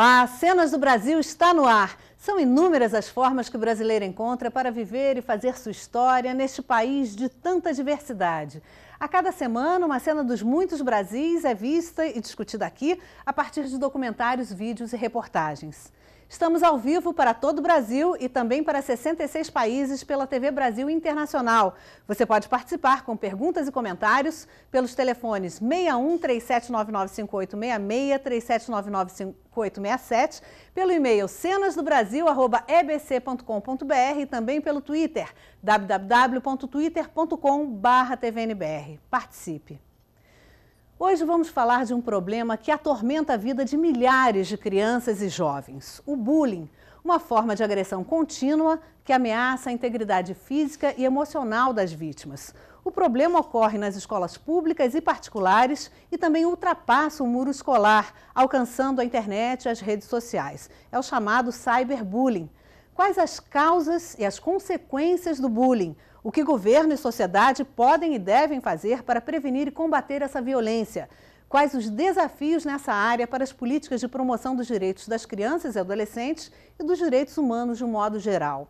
Olá, Cenas do Brasil está no ar. São inúmeras as formas que o brasileiro encontra para viver e fazer sua história neste país de tanta diversidade. A cada semana, uma cena dos muitos Brasis é vista e discutida aqui a partir de documentários, vídeos e reportagens. Estamos ao vivo para todo o Brasil e também para 66 países pela TV Brasil Internacional. Você pode participar com perguntas e comentários pelos telefones 61 3799-5867, pelo e-mail cenasdobrasil@ebc.com.br e também pelo Twitter wwwtwittercom Participe. Hoje vamos falar de um problema que atormenta a vida de milhares de crianças e jovens: o bullying, uma forma de agressão contínua que ameaça a integridade física e emocional das vítimas. O problema ocorre nas escolas públicas e particulares e também ultrapassa o muro escolar, alcançando a internet e as redes sociais. É o chamado cyberbullying. Quais as causas e as consequências do bullying? o que governo e sociedade podem e devem fazer para prevenir e combater essa violência. Quais os desafios nessa área para as políticas de promoção dos direitos das crianças e adolescentes e dos direitos humanos de um modo geral?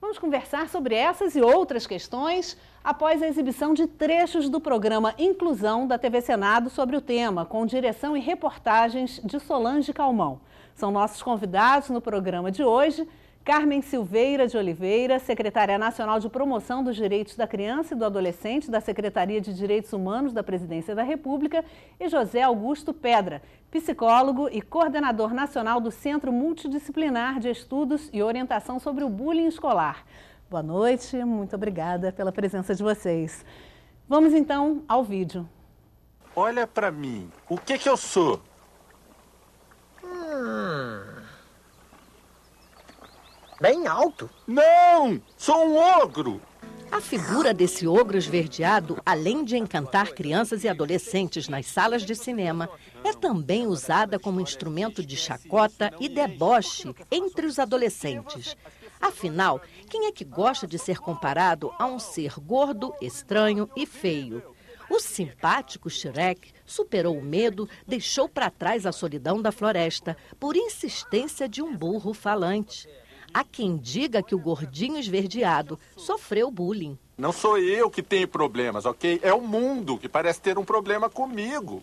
Vamos conversar sobre essas e outras questões após a exibição de trechos do programa Inclusão da TV Senado sobre o tema, com direção e reportagens de Solange Calmão. São nossos convidados no programa de hoje Carmen Silveira de Oliveira, secretária nacional de promoção dos direitos da criança e do adolescente da Secretaria de Direitos Humanos da Presidência da República, e José Augusto Pedra, psicólogo e coordenador nacional do Centro Multidisciplinar de Estudos e Orientação sobre o Bullying Escolar. Boa noite, muito obrigada pela presença de vocês. Vamos então ao vídeo. Olha para mim, o que que eu sou? Hum bem alto. Não! Sou um ogro! A figura desse ogro esverdeado, além de encantar crianças e adolescentes nas salas de cinema, é também usada como instrumento de chacota e deboche entre os adolescentes. Afinal, quem é que gosta de ser comparado a um ser gordo, estranho e feio? O simpático Shrek superou o medo, deixou para trás a solidão da floresta por insistência de um burro falante. Há quem diga que o gordinho esverdeado sofreu bullying. Não sou eu que tenho problemas, ok? É o mundo que parece ter um problema comigo.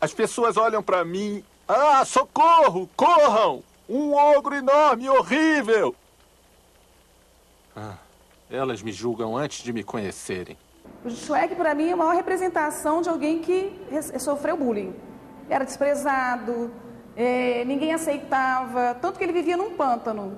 As pessoas olham para mim. Ah, socorro! Corram! Um ogro enorme, horrível! Ah, elas me julgam antes de me conhecerem. O Shrek para mim, é a maior representação de alguém que sofreu bullying. Era desprezado, é, ninguém aceitava, tanto que ele vivia num pântano.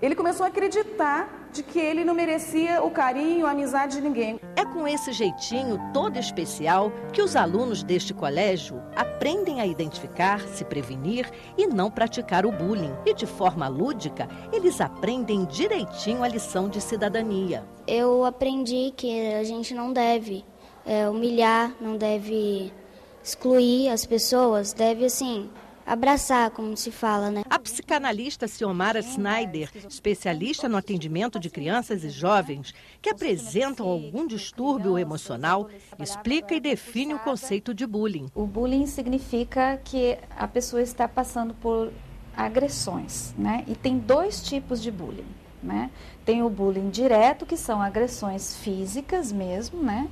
Ele começou a acreditar de que ele não merecia o carinho, a amizade de ninguém. É com esse jeitinho todo especial que os alunos deste colégio aprendem a identificar, se prevenir e não praticar o bullying. E de forma lúdica, eles aprendem direitinho a lição de cidadania. Eu aprendi que a gente não deve é, humilhar, não deve excluir as pessoas, deve assim abraçar, como se fala, né? A psicanalista Ciomara Snyder, especialista no atendimento de crianças e jovens que apresentam algum distúrbio emocional, explica e define o conceito de bullying. O bullying significa que a pessoa está passando por agressões, né? E tem dois tipos de bullying. Né? Tem o bullying direto, que são agressões físicas mesmo, né?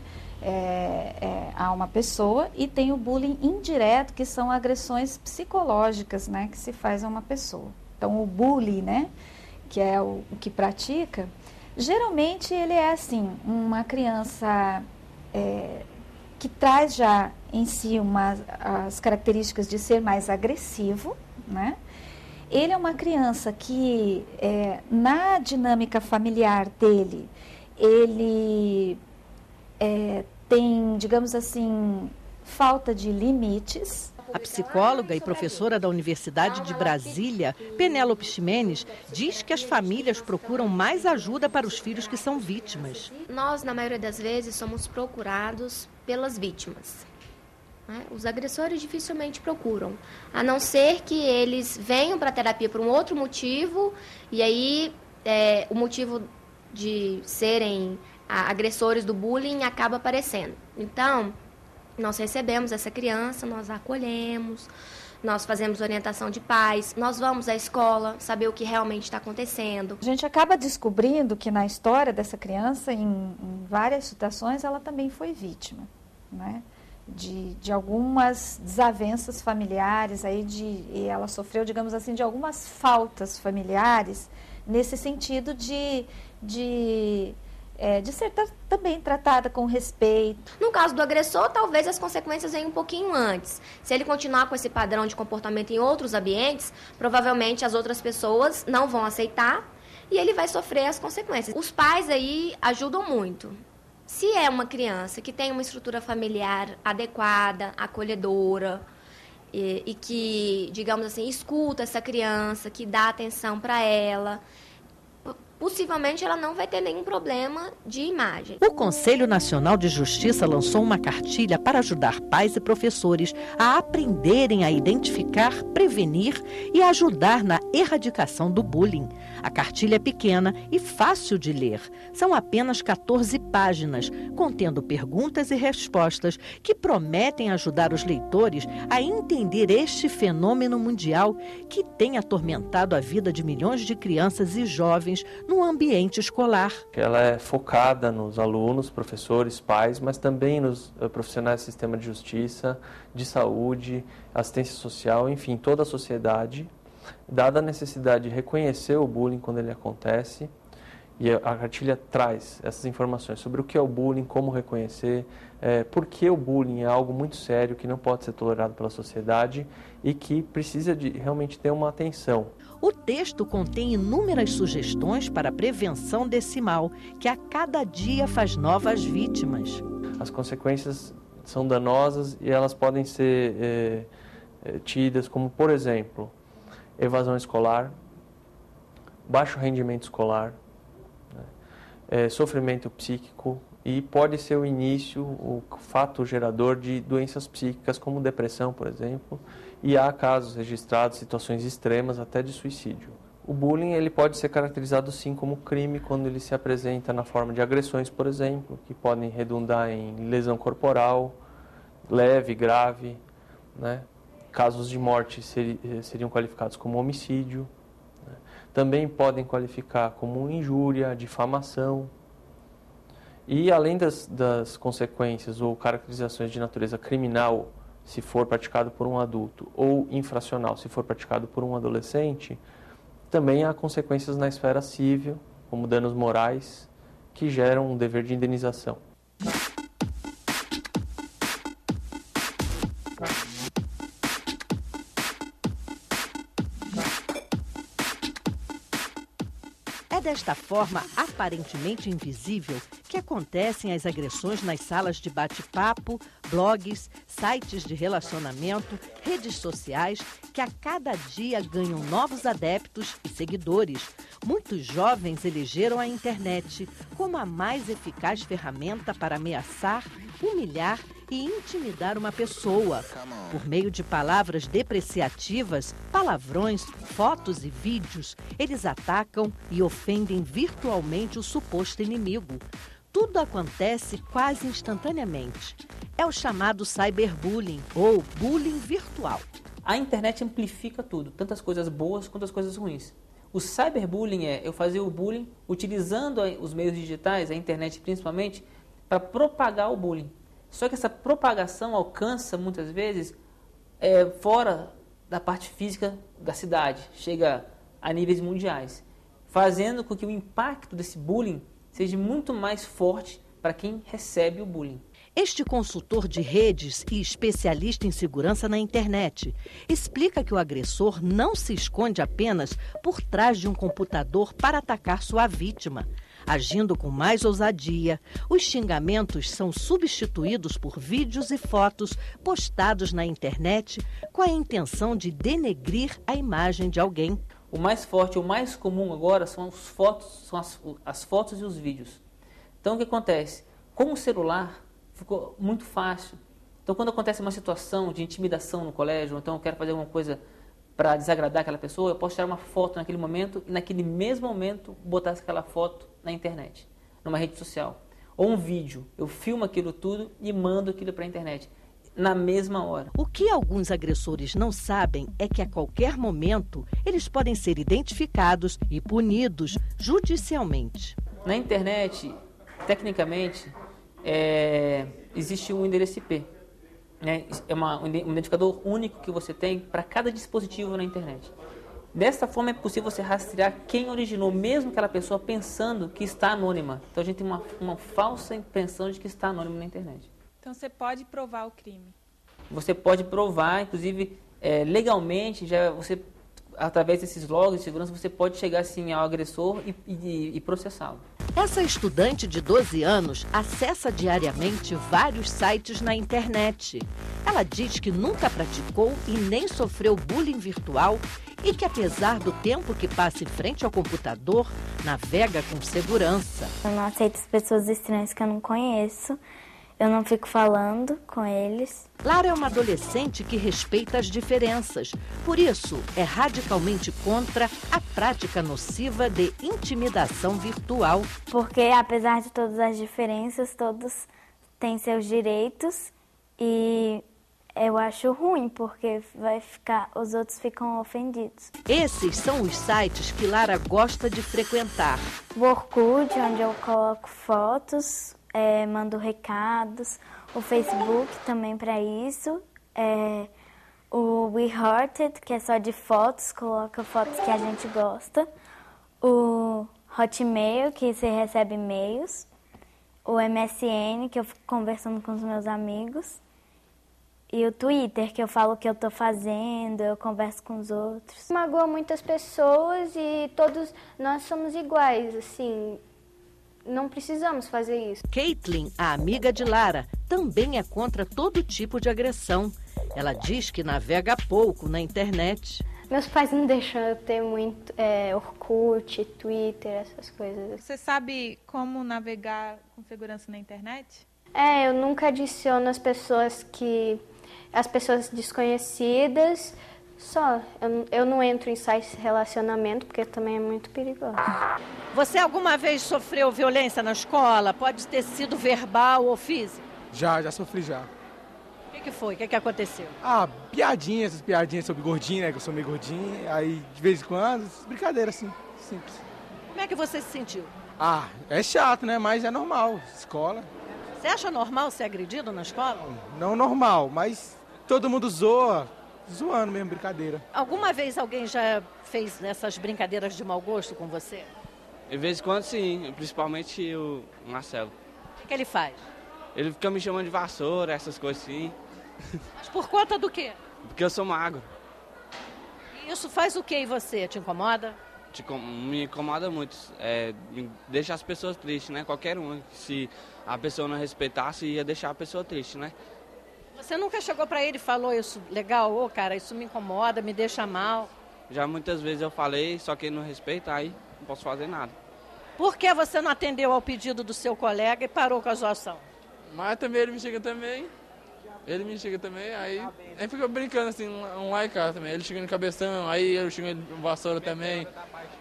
É, é, a uma pessoa e tem o bullying indireto, que são agressões psicológicas né, que se faz a uma pessoa. Então, o bullying, né, que é o, o que pratica, geralmente ele é assim, uma criança é, que traz já em si uma, as características de ser mais agressivo, né? Ele é uma criança que, é, na dinâmica familiar dele, ele é, tem, digamos assim, falta de limites. A psicóloga e professora da Universidade de Brasília, Penélope Ximenes, diz que as famílias procuram mais ajuda para os filhos que são vítimas. Nós, na maioria das vezes, somos procurados pelas vítimas. Né? Os agressores dificilmente procuram, a não ser que eles venham para a terapia por um outro motivo, e aí é, o motivo de serem agressores do bullying acaba aparecendo. Então, nós recebemos essa criança, nós a acolhemos, nós fazemos orientação de pais, nós vamos à escola saber o que realmente está acontecendo. A gente acaba descobrindo que na história dessa criança, em, em várias situações, ela também foi vítima, né? De, de algumas desavenças familiares aí de e ela sofreu digamos assim de algumas faltas familiares nesse sentido de, de é, de ser também tratada com respeito. No caso do agressor, talvez as consequências venham um pouquinho antes. Se ele continuar com esse padrão de comportamento em outros ambientes, provavelmente as outras pessoas não vão aceitar e ele vai sofrer as consequências. Os pais aí ajudam muito. Se é uma criança que tem uma estrutura familiar adequada, acolhedora, e, e que, digamos assim, escuta essa criança, que dá atenção para ela, possivelmente ela não vai ter nenhum problema de imagem. O Conselho Nacional de Justiça lançou uma cartilha para ajudar pais e professores a aprenderem a identificar, prevenir e ajudar na erradicação do bullying. A cartilha é pequena e fácil de ler. São apenas 14 páginas, contendo perguntas e respostas que prometem ajudar os leitores a entender este fenômeno mundial que tem atormentado a vida de milhões de crianças e jovens no ambiente escolar. Ela é focada nos alunos, professores, pais, mas também nos eh, profissionais do sistema de justiça, de saúde, assistência social, enfim, toda a sociedade dada a necessidade de reconhecer o bullying quando ele acontece, e a cartilha traz essas informações sobre o que é o bullying, como reconhecer, é, por que o bullying é algo muito sério que não pode ser tolerado pela sociedade e que precisa de realmente ter uma atenção. O texto contém inúmeras sugestões para a prevenção desse mal, que a cada dia faz novas vítimas. As consequências são danosas e elas podem ser é, é tidas como, por exemplo, evasão escolar, baixo rendimento escolar, né? é, sofrimento psíquico e pode ser o início, o fato gerador de doenças psíquicas como depressão, por exemplo, e há casos registrados, situações extremas até de suicídio. O bullying ele pode ser caracterizado sim como crime quando ele se apresenta na forma de agressões, por exemplo, que podem redundar em lesão corporal, leve, grave, né? casos de morte ser, eh, seriam qualificados como homicídio. Né? Também podem qualificar como injúria, difamação. E além das, das consequências ou caracterizações de natureza criminal, se for praticado por um adulto, ou infracional, se for praticado por um adolescente, também há consequências na esfera civil, como danos morais, que geram um dever de indenização. desta forma aparentemente invisível que acontecem as agressões nas salas de bate-papo, blogs, sites de relacionamento, redes sociais que a cada dia ganham novos adeptos e seguidores. Muitos jovens elegeram a internet como a mais eficaz ferramenta para ameaçar, humilhar e intimidar uma pessoa. Por meio de palavras depreciativas, palavrões, fotos e vídeos, eles atacam e ofendem virtualmente o suposto inimigo tudo acontece quase instantaneamente. É o chamado cyberbullying ou bullying virtual. A internet amplifica tudo, tanto as coisas boas quanto as coisas ruins. O cyberbullying é eu fazer o bullying utilizando os meios digitais, a internet principalmente, para propagar o bullying. Só que essa propagação alcança muitas vezes é, fora da parte física da cidade, chega a níveis mundiais, fazendo com que o impacto desse bullying seja muito mais forte para quem recebe o bullying. Este consultor de redes e especialista em segurança na internet explica que o agressor não se esconde apenas por trás de um computador para atacar sua vítima. Agindo com mais ousadia, os xingamentos são substituídos por vídeos e fotos postados na internet com a intenção de denegrir a imagem de alguém. O mais forte, o mais comum agora são, os fotos, são as, as fotos e os vídeos. Então o que acontece? Com o celular ficou muito fácil. Então quando acontece uma situação de intimidação no colégio, ou então eu quero fazer alguma coisa para desagradar aquela pessoa, eu posso tirar uma foto naquele momento e naquele mesmo momento botar aquela foto na internet, numa rede social. Ou um vídeo, eu filmo aquilo tudo e mando aquilo para a internet na mesma hora. O que alguns agressores não sabem é que a qualquer momento eles podem ser identificados e punidos judicialmente. Na internet, tecnicamente, é, existe um endereço IP. Né? É uma, um identificador único que você tem para cada dispositivo na internet. Dessa forma é possível você rastrear quem originou, mesmo aquela pessoa pensando que está anônima. Então a gente tem uma, uma falsa impressão de que está anônimo na internet. Então você pode provar o crime. Você pode provar, inclusive é, legalmente, já você através desses logs de segurança você pode chegar assim ao agressor e, e, e processá-lo. Essa estudante de 12 anos acessa diariamente vários sites na internet. Ela diz que nunca praticou e nem sofreu bullying virtual e que, apesar do tempo que passa em frente ao computador, navega com segurança. Eu não aceito as pessoas estranhas que eu não conheço. Eu não fico falando com eles. Lara é uma adolescente que respeita as diferenças. Por isso, é radicalmente contra a prática nociva de intimidação virtual. Porque, apesar de todas as diferenças, todos têm seus direitos e eu acho ruim, porque vai ficar, os outros ficam ofendidos. Esses são os sites que Lara gosta de frequentar. O Orkut, onde eu coloco fotos é, mando recados, o Facebook também para isso, é, o We Hearted, que é só de fotos, coloca fotos que a gente gosta, o Hotmail, que você recebe e-mails, o MSN, que eu fico conversando com os meus amigos, e o Twitter, que eu falo o que eu tô fazendo, eu converso com os outros. Magoa muitas pessoas e todos nós somos iguais, assim não precisamos fazer isso. Caitlin, a amiga de Lara, também é contra todo tipo de agressão. Ela diz que navega pouco na internet. Meus pais não deixam eu ter muito é, Orkut, Twitter, essas coisas. Você sabe como navegar com segurança na internet? É, eu nunca adiciono as pessoas que. as pessoas desconhecidas. Só. Eu, eu não entro em sites de relacionamento porque também é muito perigoso. Você alguma vez sofreu violência na escola? Pode ter sido verbal ou física? Já, já sofri já. O que, que foi? O que, que aconteceu? Ah, piadinhas, essas piadinhas sobre gordinho, né? Que eu sou meio gordinho. Aí, de vez em quando, brincadeira assim, simples. Como é que você se sentiu? Ah, é chato, né? Mas é normal, escola. Você acha normal ser agredido na escola? Não normal, mas todo mundo zoa, zoando mesmo, brincadeira. Alguma vez alguém já fez essas brincadeiras de mau gosto com você? De vez em quando sim, principalmente o Marcelo. O que, ele faz? Ele fica me chamando de vassoura, essas coisas assim. Mas por conta do quê? Porque eu sou magro. E isso faz o que em você? Te incomoda? Te com... Me incomoda muito. É, deixa as pessoas tristes, né? Qualquer um. Se a pessoa não respeitasse, ia deixar a pessoa triste, né? Você nunca chegou para ele e falou isso legal, ô oh, cara, isso me incomoda, me deixa mal? Já muitas vezes eu falei, só que ele não respeita, aí não posso fazer nada. Por que você não atendeu ao pedido do seu colega e parou com a zoação? Mas também ele me chega também. Ele me chega também, aí. Aí fica brincando assim, um like também. Ele chega no cabeção, aí eu chego no vassoura também.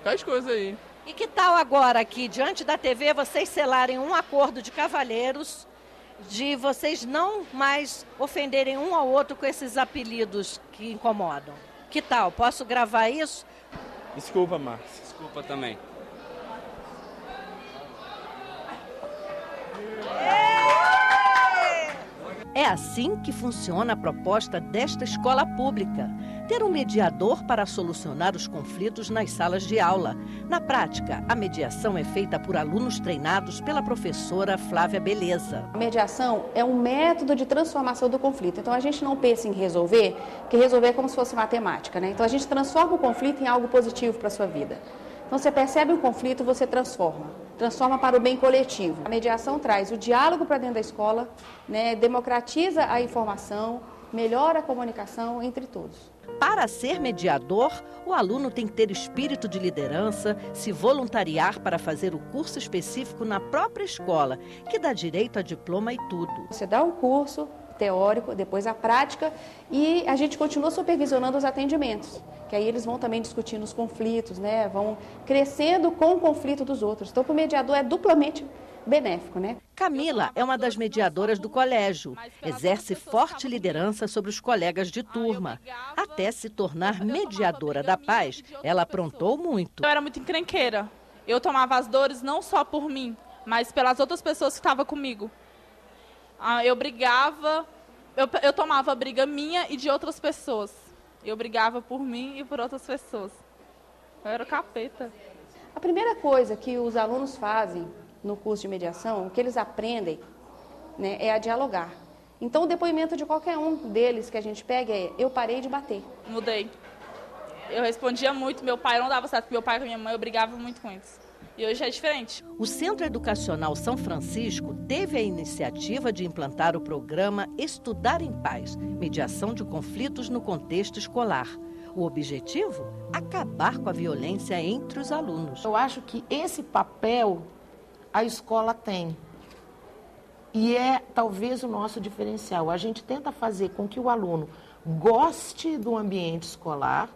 Faz coisas aí. E que tal agora aqui, diante da TV, vocês selarem um acordo de cavalheiros de vocês não mais ofenderem um ao outro com esses apelidos que incomodam. Que tal? Posso gravar isso? Desculpa, Marcos. Desculpa também. É assim que funciona a proposta desta escola pública: ter um mediador para solucionar os conflitos nas salas de aula. Na prática, a mediação é feita por alunos treinados pela professora Flávia Beleza. A mediação é um método de transformação do conflito. Então a gente não pensa em resolver, que resolver é como se fosse matemática, né? Então a gente transforma o conflito em algo positivo para a sua vida. Então você percebe o conflito, você transforma. Transforma para o bem coletivo. A mediação traz o diálogo para dentro da escola, né, democratiza a informação, melhora a comunicação entre todos. Para ser mediador, o aluno tem que ter espírito de liderança, se voluntariar para fazer o curso específico na própria escola, que dá direito a diploma e tudo. Você dá um curso, teórico, depois a prática e a gente continua supervisionando os atendimentos, que aí eles vão também discutindo os conflitos, né? Vão crescendo com o conflito dos outros. Então, para o mediador é duplamente benéfico, né? Camila é uma das mediadoras do colégio. Exerce forte liderança sobre os colegas de turma. Até se tornar mediadora da paz, ela aprontou muito. Eu era muito encrenqueira. Eu tomava as dores não só por mim, mas pelas outras pessoas que estavam comigo. Ah, eu brigava, eu, eu tomava briga minha e de outras pessoas. Eu brigava por mim e por outras pessoas. Eu era o capeta. A primeira coisa que os alunos fazem no curso de mediação, o que eles aprendem, né, é a dialogar. Então, o depoimento de qualquer um deles que a gente pega é: eu parei de bater. Mudei. Eu respondia muito, meu pai não dava certo com meu pai e minha mãe, eu brigava muito com eles. E hoje é diferente. O Centro Educacional São Francisco teve a iniciativa de implantar o programa Estudar em Paz Mediação de Conflitos no Contexto Escolar. O objetivo? Acabar com a violência entre os alunos. Eu acho que esse papel a escola tem. E é talvez o nosso diferencial. A gente tenta fazer com que o aluno goste do ambiente escolar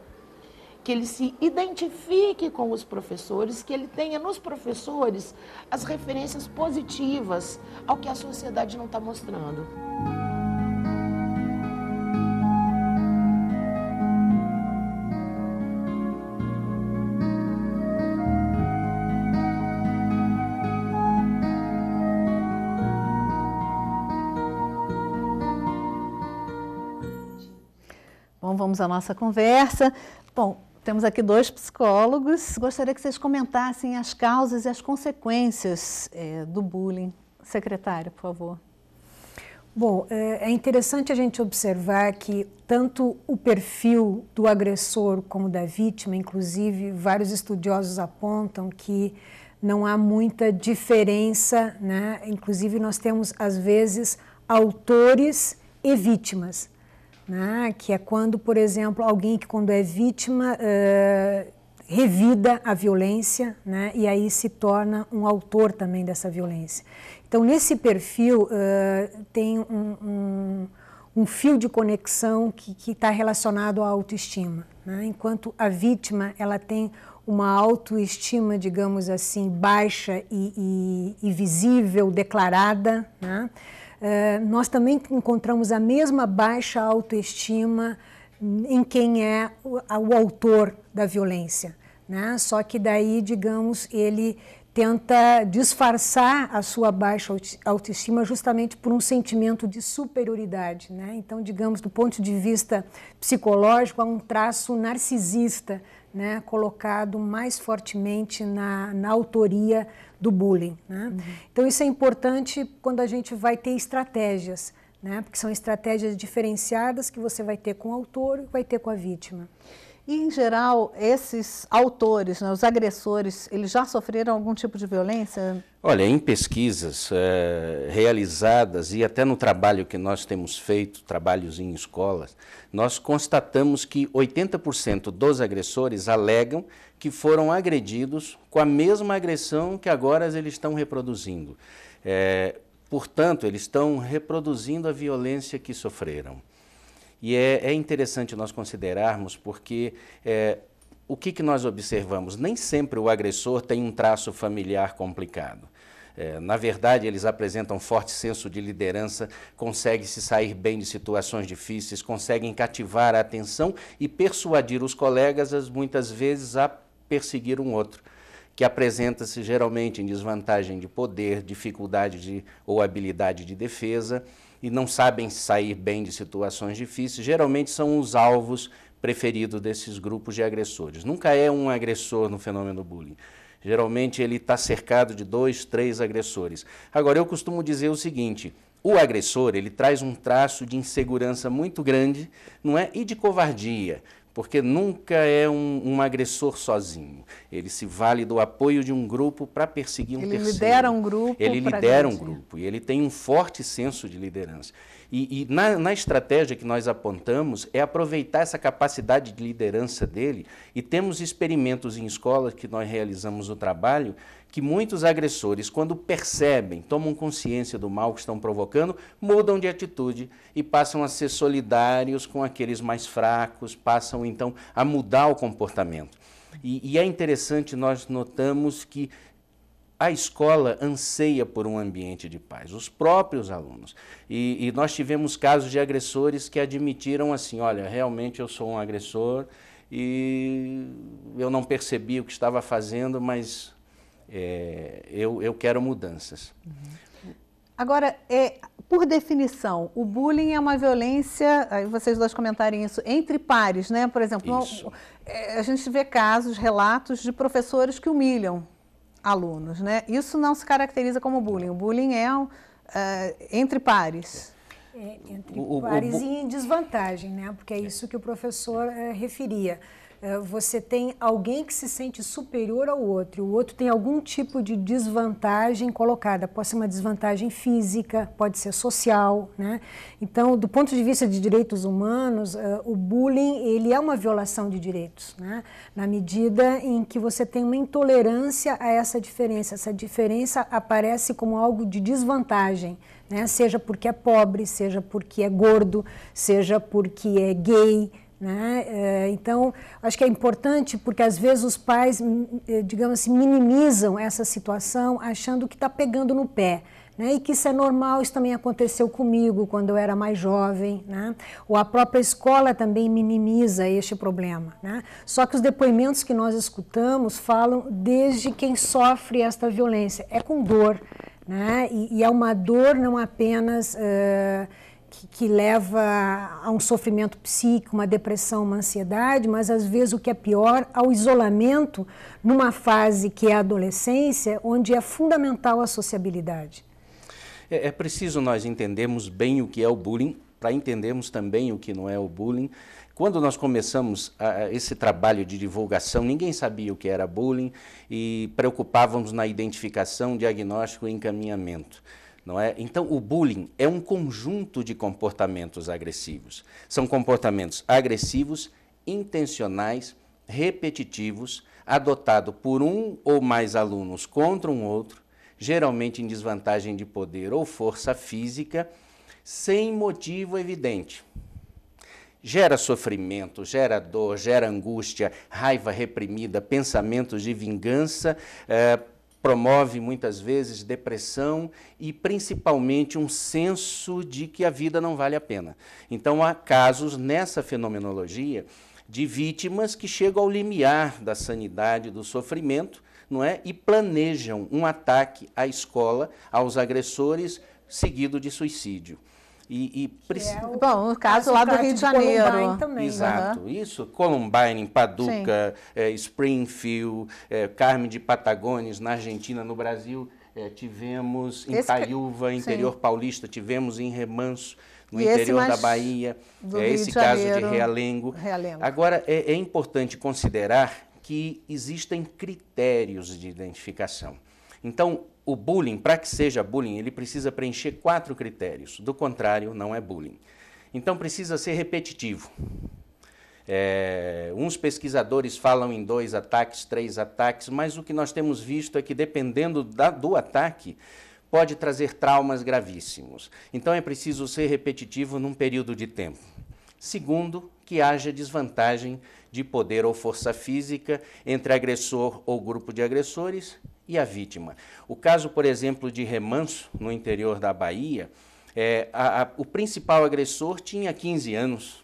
que ele se identifique com os professores, que ele tenha nos professores as referências positivas ao que a sociedade não está mostrando. Bom, vamos à nossa conversa. Bom, temos aqui dois psicólogos. Gostaria que vocês comentassem as causas e as consequências é, do bullying. Secretário, por favor. Bom, é, é interessante a gente observar que tanto o perfil do agressor como da vítima, inclusive vários estudiosos apontam que não há muita diferença, né? Inclusive nós temos às vezes autores e vítimas né? que é quando, por exemplo, alguém que quando é vítima uh, revida a violência né? e aí se torna um autor também dessa violência. Então, nesse perfil uh, tem um, um um fio de conexão que está relacionado à autoestima. Né? Enquanto a vítima ela tem uma autoestima, digamos assim, baixa e, e, e visível, declarada, né? Eh, nós também encontramos a mesma baixa autoestima em quem é o, autor da violência. Né? Só que daí, digamos, ele tenta disfarçar a sua baixa autoestima justamente por um sentimento de superioridade. Né? Então, digamos, do ponto de vista psicológico, há um traço narcisista né, colocado mais fortemente na, na autoria do bullying. Né? Uhum. Então, isso é importante quando a gente vai ter estratégias, né, porque são estratégias diferenciadas que você vai ter com o autor e vai ter com a vítima. E, em geral, esses autores, né, os agressores, eles já sofreram algum tipo de violência? Olha, em pesquisas é, realizadas e até no trabalho que nós temos feito, trabalhos em escolas, nós constatamos que 80% dos agressores alegam que foram agredidos com a mesma agressão que agora eles estão reproduzindo. É, portanto, eles estão reproduzindo a violência que sofreram. E é, é interessante nós considerarmos porque é, o que, que nós observamos? Nem sempre o agressor tem um traço familiar complicado. É, na verdade, eles apresentam um forte senso de liderança, conseguem se sair bem de situações difíceis, conseguem cativar a atenção e persuadir os colegas, muitas vezes, a perseguir um outro, que apresenta-se geralmente em desvantagem de poder, dificuldade de, ou habilidade de defesa e não sabem sair bem de situações difíceis, geralmente são os alvos preferidos desses grupos de agressores. Nunca é um agressor no fenômeno bullying. Geralmente ele está cercado de dois, três agressores. Agora, eu costumo dizer o seguinte: o agressor ele traz um traço de insegurança muito grande, não é? E de covardia porque nunca é um, um, agressor sozinho. Ele se vale do apoio de um grupo para perseguir um ele terceiro. Ele lidera um grupo. Ele lidera um grupo e ele tem um forte senso de liderança. E, e na, na, estratégia que nós apontamos é aproveitar essa capacidade de liderança dele e temos experimentos em escolas que nós realizamos o trabalho que muitos agressores, quando percebem, tomam consciência do mal que estão provocando, mudam de atitude e passam a ser solidários com aqueles mais fracos, passam então a mudar o comportamento. E, e é interessante, nós notamos que a escola anseia por um ambiente de paz, os próprios alunos. E, e, nós tivemos casos de agressores que admitiram assim: olha, realmente eu sou um agressor e eu não percebi o que estava fazendo, mas é, eu, eu quero mudanças. Uhum. Agora, é, por definição, o bullying é uma violência, aí vocês dois comentarem isso, entre pares, né? Por exemplo, isso. É, a gente vê casos, relatos de professores que humilham alunos, né? Isso não se caracteriza como bullying. O bullying é uh, entre pares. É, entre o, pares o, o, e em desvantagem, né? Porque é, é. isso que o professor referia. Eh, você tem alguém que se sente superior ao outro, o outro tem algum tipo de desvantagem colocada, pode ser uma desvantagem física, pode ser social, né? Então, do ponto de vista de direitos humanos, eh, o bullying ele é uma violação de direitos, né? Na medida em que você tem uma intolerância a essa diferença, essa diferença aparece como algo de desvantagem. Né? Seja porque é pobre, seja porque é gordo, seja porque é gay, né? Eh, então, acho que é importante porque às vezes os pais, hum, eh, digamos assim, minimizam essa situação achando que está pegando no pé. Né? E que isso é normal, isso também aconteceu comigo quando eu era mais jovem, né? Ou a própria escola também minimiza este problema, né? Só que os depoimentos que nós escutamos falam desde quem sofre esta violência, é com dor, né? E, e é uma dor não apenas uh, que, que, leva a um sofrimento psíquico, uma depressão, uma ansiedade, mas às vezes o que é pior, ao isolamento numa fase que é a adolescência, onde é fundamental a sociabilidade. É, é preciso nós entendermos bem o que é o bullying para entendermos também o que não é o bullying. Quando nós começamos a, esse trabalho de divulgação, ninguém sabia o que era bullying e preocupávamos na identificação, diagnóstico e encaminhamento. Não é? Então, o bullying é um conjunto de comportamentos agressivos. São comportamentos agressivos, intencionais, repetitivos, adotados por um ou mais alunos contra um outro, geralmente em desvantagem de poder ou força física, sem motivo evidente. Gera sofrimento, gera dor, gera angústia, raiva reprimida, pensamentos de vingança, eh, promove muitas vezes depressão e principalmente um senso de que a vida não vale a pena. Então há casos nessa fenomenologia de vítimas que chegam ao limiar da sanidade do sofrimento, não é? E planejam um ataque à escola, aos agressores, seguido de suicídio. E, e precisa... é o... Bom, no caso lá do Rio de Janeiro. também. Né? Exato. Uhum. Isso, Columbine, Paduca, é, Springfield, é, Carmen de Patagones, na Argentina, no Brasil, é, tivemos em Esse... interior Sim. paulista, tivemos em Remanso no e interior da Bahia, é esse de caso Janeiro, de Realengo. Realengo. Agora, é, é, importante considerar que existem critérios de identificação. Então, o bullying, para que seja bullying, ele precisa preencher quatro critérios. Do contrário, não é bullying. Então precisa ser repetitivo. É, uns pesquisadores falam em dois ataques, três ataques, mas o que nós temos visto é que dependendo da, do ataque, pode trazer traumas gravíssimos. Então é preciso ser repetitivo num período de tempo. Segundo, que haja desvantagem de poder ou força física entre agressor ou grupo de agressores e a vítima. O caso, por exemplo, de Remanso, no interior da Bahia, é, a, a, o principal agressor tinha 15 anos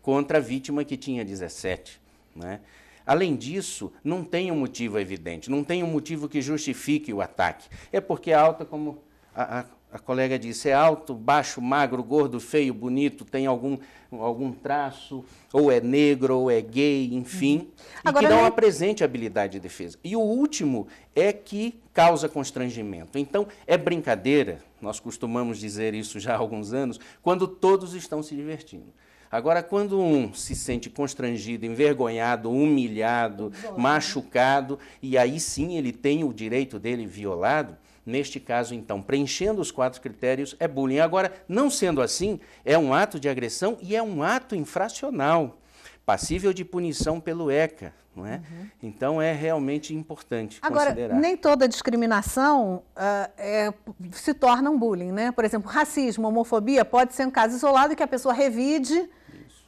contra a vítima que tinha 17. Né? Além disso, não tem um motivo evidente, não tem um motivo que justifique o ataque. É porque a alta, como a, a colega disse, é alto, baixo, magro, gordo, feio, bonito, tem algum, algum traço, ou é negro, ou é gay, enfim, Agora, uhum. e que não é apresente habilidade de defesa. E o último é que causa constrangimento. Então, é brincadeira, nós costumamos dizer isso já há alguns anos, quando todos estão se divertindo. Agora, quando um se sente constrangido, envergonhado, humilhado, machucado, e aí sim ele tem o direito dele violado, Neste caso, então, preenchendo os quatro critérios é bullying. Agora, não sendo assim, é um ato de agressão e é um ato infracional, passível de punição pelo ECA. Não é? Uhum. Então, é realmente importante Agora, considerar. nem toda discriminação uh, é, se torna um bullying, né? Por exemplo, racismo, homofobia, pode ser um caso isolado que a pessoa revide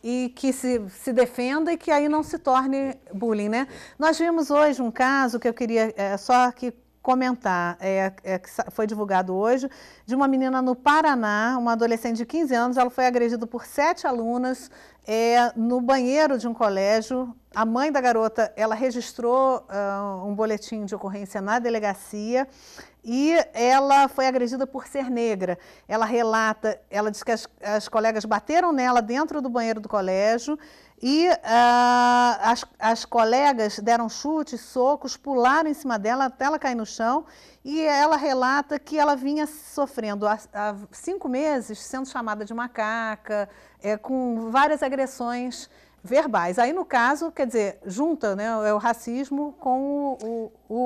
e que se, se defenda e que aí não se torne bullying, né? Nós vimos hoje um caso que eu queria é, só que comentar, é, é, foi divulgado hoje, de uma menina no Paraná, uma adolescente de 15 anos, ela foi agredida por sete alunas é, no banheiro de um colégio. A mãe da garota, ela registrou uh, um boletim de ocorrência na delegacia e ela foi agredida por ser negra. Ela relata, ela diz que as, as colegas bateram nela dentro do banheiro do colégio, e uh, as, as colegas deram chutes, socos, pularam em cima dela até ela cair no chão. E ela relata que ela vinha sofrendo há, há cinco meses, sendo chamada de macaca, é, com várias agressões verbais. Aí, no caso, quer dizer, junta né, é o racismo com o, o,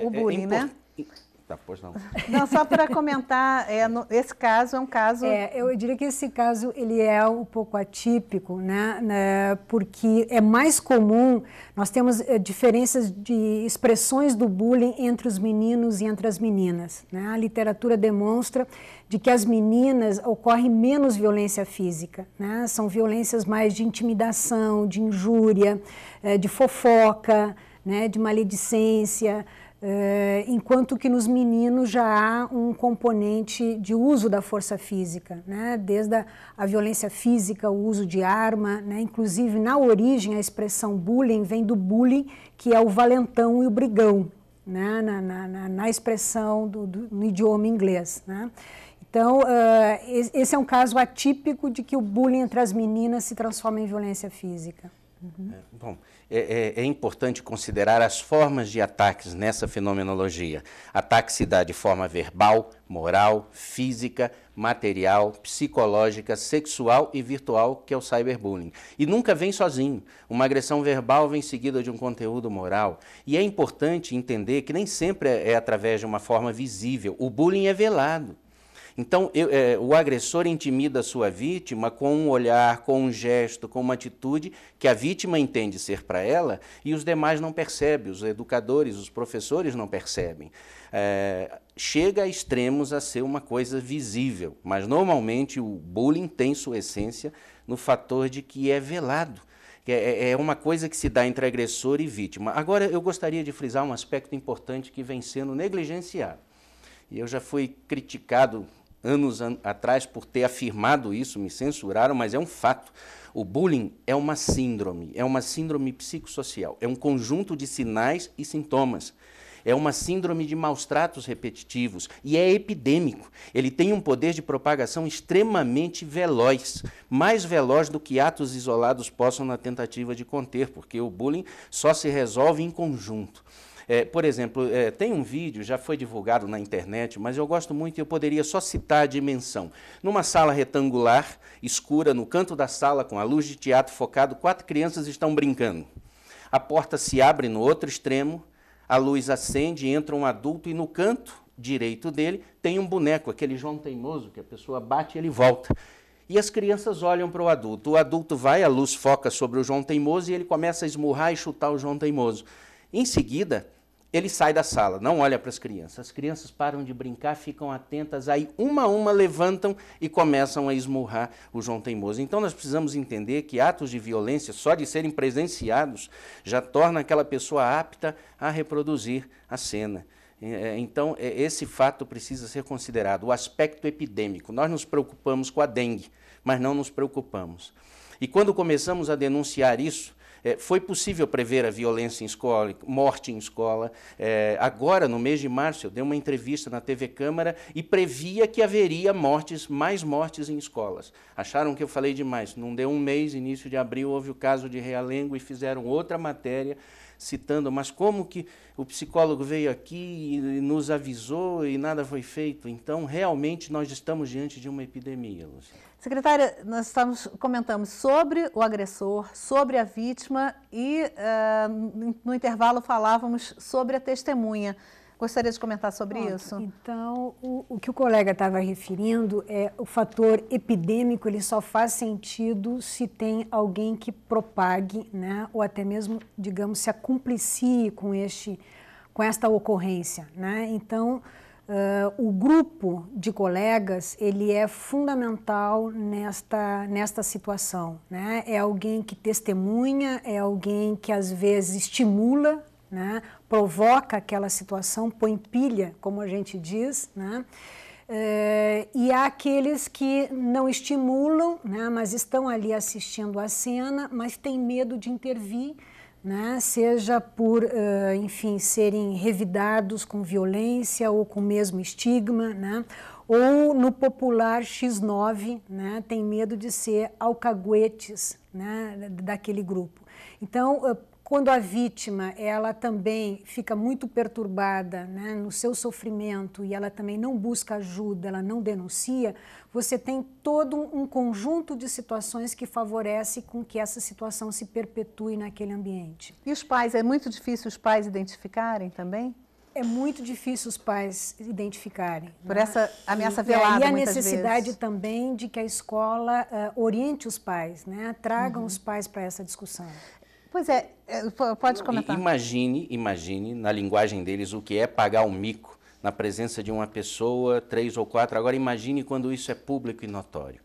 o, o bullying, é, é né? Tá, pois não. Não, só para comentar, é, no, esse caso é um caso... É, eu diria que esse caso ele é um pouco atípico, né, né porque é mais comum, nós temos é, diferenças de expressões do bullying entre os meninos e entre as meninas. Né? A literatura demonstra de que as meninas ocorre menos violência física, né? são violências mais de intimidação, de injúria, eh, de fofoca, né? de maledicência, eh, enquanto que nos meninos já há um componente de uso da força física, né? desde a, a, violência física, o uso de arma, né? inclusive na origem a expressão bullying vem do bullying, que é o valentão e o brigão, né? na, na, na, na, expressão do, do, no idioma inglês. Né? Então, uh, esse é um caso atípico de que o bullying entre as meninas se transforma em violência física. Uhum. É, bom, é, é, é, importante considerar as formas de ataques nessa fenomenologia. Ataque se dá de forma verbal, moral, física, material, psicológica, sexual e virtual, que é o cyberbullying. E nunca vem sozinho. Uma agressão verbal vem seguida de um conteúdo moral. E é importante entender que nem sempre é, é através de uma forma visível. O bullying é velado. Então, eu, é, o agressor intimida a sua vítima com um olhar, com um gesto, com uma atitude que a vítima entende ser para ela e os demais não percebem, os educadores, os professores não percebem. É, chega a extremos a ser uma coisa visível, mas normalmente o bullying tem sua essência no fator de que é velado. É, é, é, uma coisa que se dá entre agressor e vítima. Agora, eu gostaria de frisar um aspecto importante que vem sendo negligenciado. E eu já fui criticado anos an atrás por ter afirmado isso, me censuraram, mas é um fato. O bullying é uma síndrome, é uma síndrome psicossocial, é um conjunto de sinais e sintomas. É uma síndrome de maus tratos repetitivos e é epidêmico. Ele tem um poder de propagação extremamente veloz, mais veloz do que atos isolados possam na tentativa de conter, porque o bullying só se resolve em conjunto. É, por exemplo, é, tem um vídeo, já foi divulgado na internet, mas eu gosto muito e eu poderia só citar a dimensão. Numa sala retangular, escura, no canto da sala, com a luz de teatro focado, quatro crianças estão brincando. A porta se abre no outro extremo, a luz acende, entra um adulto e no canto direito dele tem um boneco, aquele João Teimoso, que a pessoa bate e ele volta. E as crianças olham para o adulto. O adulto vai, a luz foca sobre o João Teimoso e ele começa a esmurrar e chutar o João Teimoso. Em seguida, ele sai da sala, não olha para as crianças. As crianças param de brincar, ficam atentas, aí uma a uma levantam e começam a esmurrar o João Teimoso. Então nós precisamos entender que atos de violência, só de serem presenciados, já torna aquela pessoa apta a reproduzir a cena. É, é, então, é, esse fato precisa ser considerado. O aspecto epidêmico. Nós nos preocupamos com a dengue, mas não nos preocupamos. E quando começamos a denunciar isso, é, foi possível prever a violência em escola, morte em escola. É, agora, no mês de março, eu dei uma entrevista na TV Câmara e previa que haveria mortes, mais mortes em escolas. Acharam que eu falei demais. Não deu um mês, início de abril, houve o caso de Realengo e fizeram outra matéria citando, mas como que o psicólogo veio aqui e nos avisou e nada foi feito? Então, realmente, nós estamos diante de uma epidemia, Lúcia. Secretária, nós estamos, comentamos sobre o agressor, sobre a vítima e uh, no intervalo falávamos sobre a testemunha. Gostaria de comentar sobre isso. Então, o, o, que o colega estava referindo é o fator epidêmico, ele só faz sentido se tem alguém que propague, né, ou até mesmo, digamos, se acumplicie com este com esta ocorrência, né? Então, uh, o grupo de colegas, ele é fundamental nesta, nesta situação, né? É alguém que testemunha, é alguém que às vezes estimula né? provoca aquela situação, põe pilha, como a gente diz, né? É, e há aqueles que não estimulam, né, mas estão ali assistindo a cena, mas têm medo de intervir, né, seja por, uh, enfim, serem revidados com violência ou com o mesmo estigma, né, ou no popular X9, né, tem medo de ser alcaguetes né, daquele grupo. Então, eh, quando a vítima ela também fica muito perturbada né, no seu sofrimento e ela também não busca ajuda, ela não denuncia, você tem todo um conjunto de situações que favorece com que essa situação se perpetue naquele ambiente. E os pais, é muito difícil os pais identificarem também? É muito difícil os pais identificarem. Né? Por né? essa ameaça e, velada, E a necessidade vezes. também de que a escola uh, oriente os pais, né? tragam uhum. os pais para essa discussão. Pois é, é pode comentar. Imagine, imagine, na linguagem deles, o que é pagar um mico na presença de uma pessoa, três ou quatro. Agora imagine quando isso é público e notório.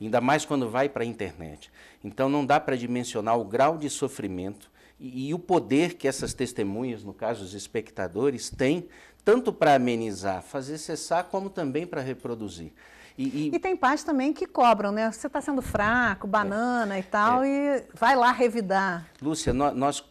Ainda mais quando vai para a internet. Então não dá para dimensionar o grau de sofrimento e, e o poder que essas testemunhas, no caso os espectadores, têm, tanto para amenizar, fazer cessar, como também para reproduzir. E, e... e tem pais também que cobram, né? Você está sendo fraco, é. banana é. e tal, é. e vai lá revidar. Lúcia, nós,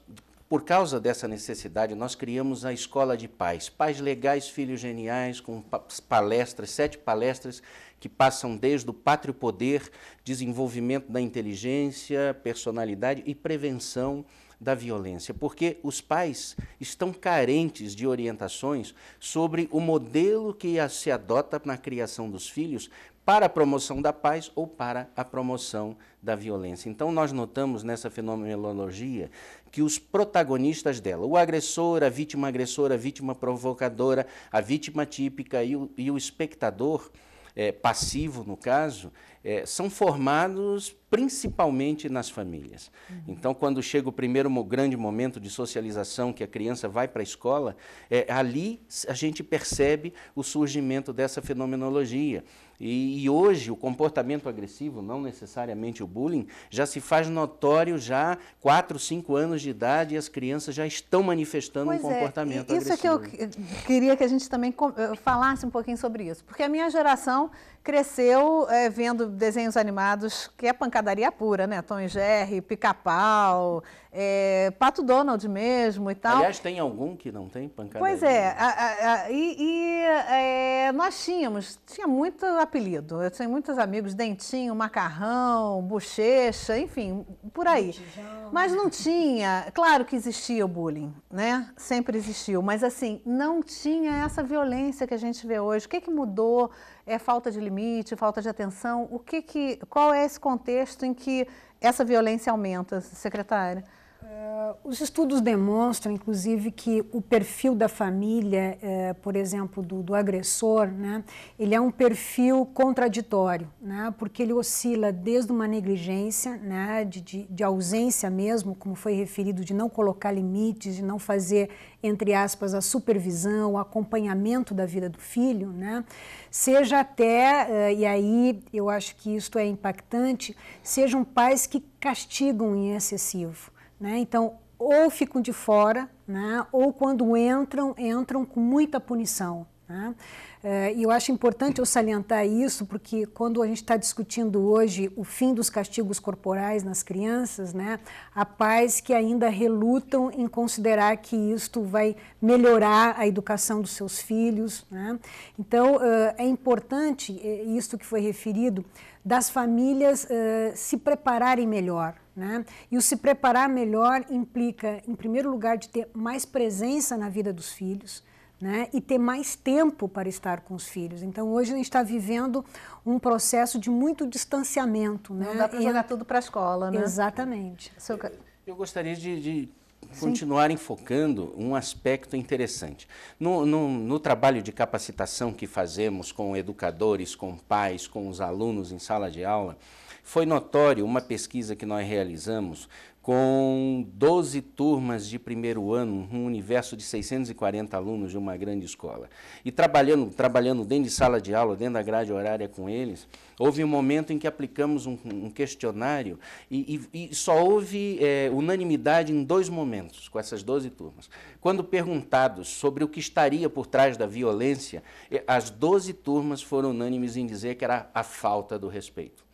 por causa dessa necessidade, nós criamos a escola de pais. Pais legais, filhos geniais, com palestras, sete palestras que passam desde o pátrio poder, desenvolvimento da inteligência, personalidade e prevenção da violência, porque os pais estão carentes de orientações sobre o modelo que se adota na criação dos filhos para a promoção da paz ou para a promoção da violência. Então, nós notamos nessa fenomenologia que os protagonistas dela, o agressor, a vítima agressora, a vítima provocadora, a vítima típica e o, e o espectador, é, passivo no caso, é, são formados principalmente nas famílias. Uhum. Então, quando chega o primeiro grande momento de socialização, que a criança vai para a escola, é, ali a gente percebe o surgimento dessa fenomenologia. E, e, hoje o comportamento agressivo, não necessariamente o bullying, já se faz notório já 4, 5 anos de idade e as crianças já estão manifestando pois um é, comportamento é, isso agressivo. Isso é que eu queria que a gente também eh, falasse um pouquinho sobre isso, porque a minha geração cresceu é, vendo desenhos animados que é pancadaria pura, né? Tom e Jerry, Pica-Pau, é, Pato Donald mesmo e tal. Aliás, tem algum que não tem pancadaria? Pois é, a, a, a, e, e é, nós tínhamos, tinha muito apelido. Eu tinha muitos amigos, Dentinho, Macarrão, Bochecha, enfim, por aí. Mas não tinha, claro que existia o bullying, né? Sempre existiu, mas assim, não tinha essa violência que a gente vê hoje. O que, que mudou? É falta de limite, falta de atenção? O que que, qual é esse contexto em que essa violência aumenta, secretária? É, os estudos demonstram, inclusive, que o perfil da família, é, por exemplo, do, do, agressor, né, ele é um perfil contraditório, né, porque ele oscila desde uma negligência, né, de, de, de ausência mesmo, como foi referido, de não colocar limites, de não fazer, entre aspas, a supervisão, o acompanhamento da vida do filho, né, seja até, é, e aí eu acho que isto é impactante, sejam pais que castigam em excessivo. Né? Então, ou ficam de fora, né? ou quando entram, entram com muita punição. Né? É, e eu acho importante eu salientar isso, porque quando a gente está discutindo hoje o fim dos castigos corporais nas crianças, né, há pais que ainda relutam em considerar que isto vai melhorar a educação dos seus filhos. Né? Então, é, é importante, é, isto que foi referido, das famílias se prepararem melhor. Né? E o se preparar melhor implica, em primeiro lugar, de ter mais presença na vida dos filhos, né? e ter mais tempo para estar com os filhos. Então, hoje a gente está vivendo um processo de muito distanciamento. Não né? dá para jogar e... tudo para a escola, né? Exatamente. Eu, eu gostaria de, de continuar enfocando um aspecto interessante. No, no, no, trabalho de capacitação que fazemos com educadores, com pais, com os alunos em sala de aula, foi notório uma pesquisa que nós realizamos com 12 turmas de primeiro ano, um universo de 640 alunos de uma grande escola. E trabalhando, trabalhando dentro de sala de aula, dentro da grade horária com eles, houve um momento em que aplicamos um, um questionário e, e, e, só houve é, unanimidade em dois momentos com essas 12 turmas. Quando perguntados sobre o que estaria por trás da violência, é, as 12 turmas foram unânimes em dizer que era a falta do respeito.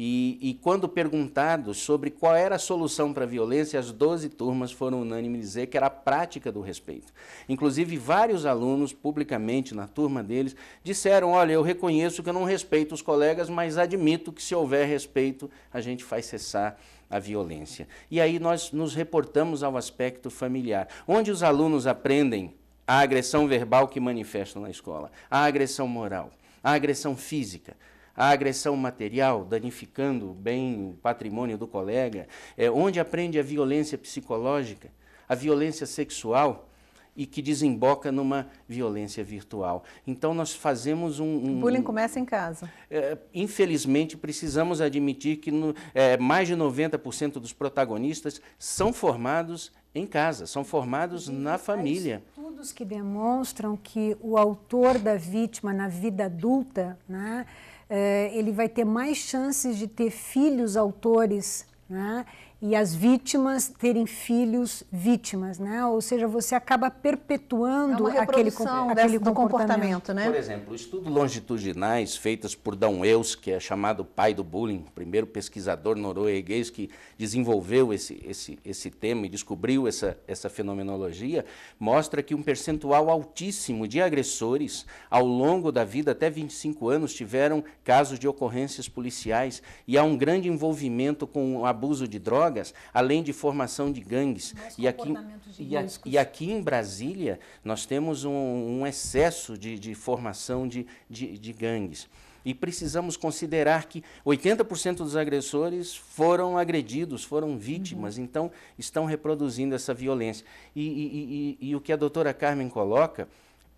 E, e quando perguntados sobre qual era a solução para a violência, as 12 turmas foram unânimes dizer que era a prática do respeito. Inclusive, vários alunos, publicamente, na turma deles, disseram: Olha, eu reconheço que eu não respeito os colegas, mas admito que se houver respeito, a gente faz cessar a violência. E aí nós nos reportamos ao aspecto familiar, onde os alunos aprendem a agressão verbal que manifestam na escola, a agressão moral, a agressão física a agressão material, danificando bem o patrimônio do colega, é, onde aprende a violência psicológica, a violência sexual e que desemboca numa violência virtual. Então nós fazemos um... um o bullying começa em casa. É, infelizmente, precisamos admitir que no, é, mais de 90% dos protagonistas são formados em casa, são formados e uhum. na família. Estudos que demonstram que o autor da vítima na vida adulta, né, eh, ele vai ter mais chances de ter filhos autores né? e as vítimas terem filhos vítimas, né? Ou seja, você acaba perpetuando é aquele, aquele comportamento. comportamento. né? Por exemplo, estudos longitudinais feitos por Dan Wells, que é chamado pai do bullying, primeiro pesquisador norueguês que desenvolveu esse, esse, esse tema e descobriu essa, essa fenomenologia, mostra que um percentual altíssimo de agressores ao longo da vida, até 25 anos, tiveram casos de ocorrências policiais e há um grande envolvimento com o abuso de drogas drogas, além de formação de gangues. E aqui, e, e aqui em Brasília, nós temos um, um excesso de, de formação de, de, de gangues. E precisamos considerar que 80% dos agressores foram agredidos, foram vítimas, uhum. então estão reproduzindo essa violência. E, e, e, e, o que a doutora Carmen coloca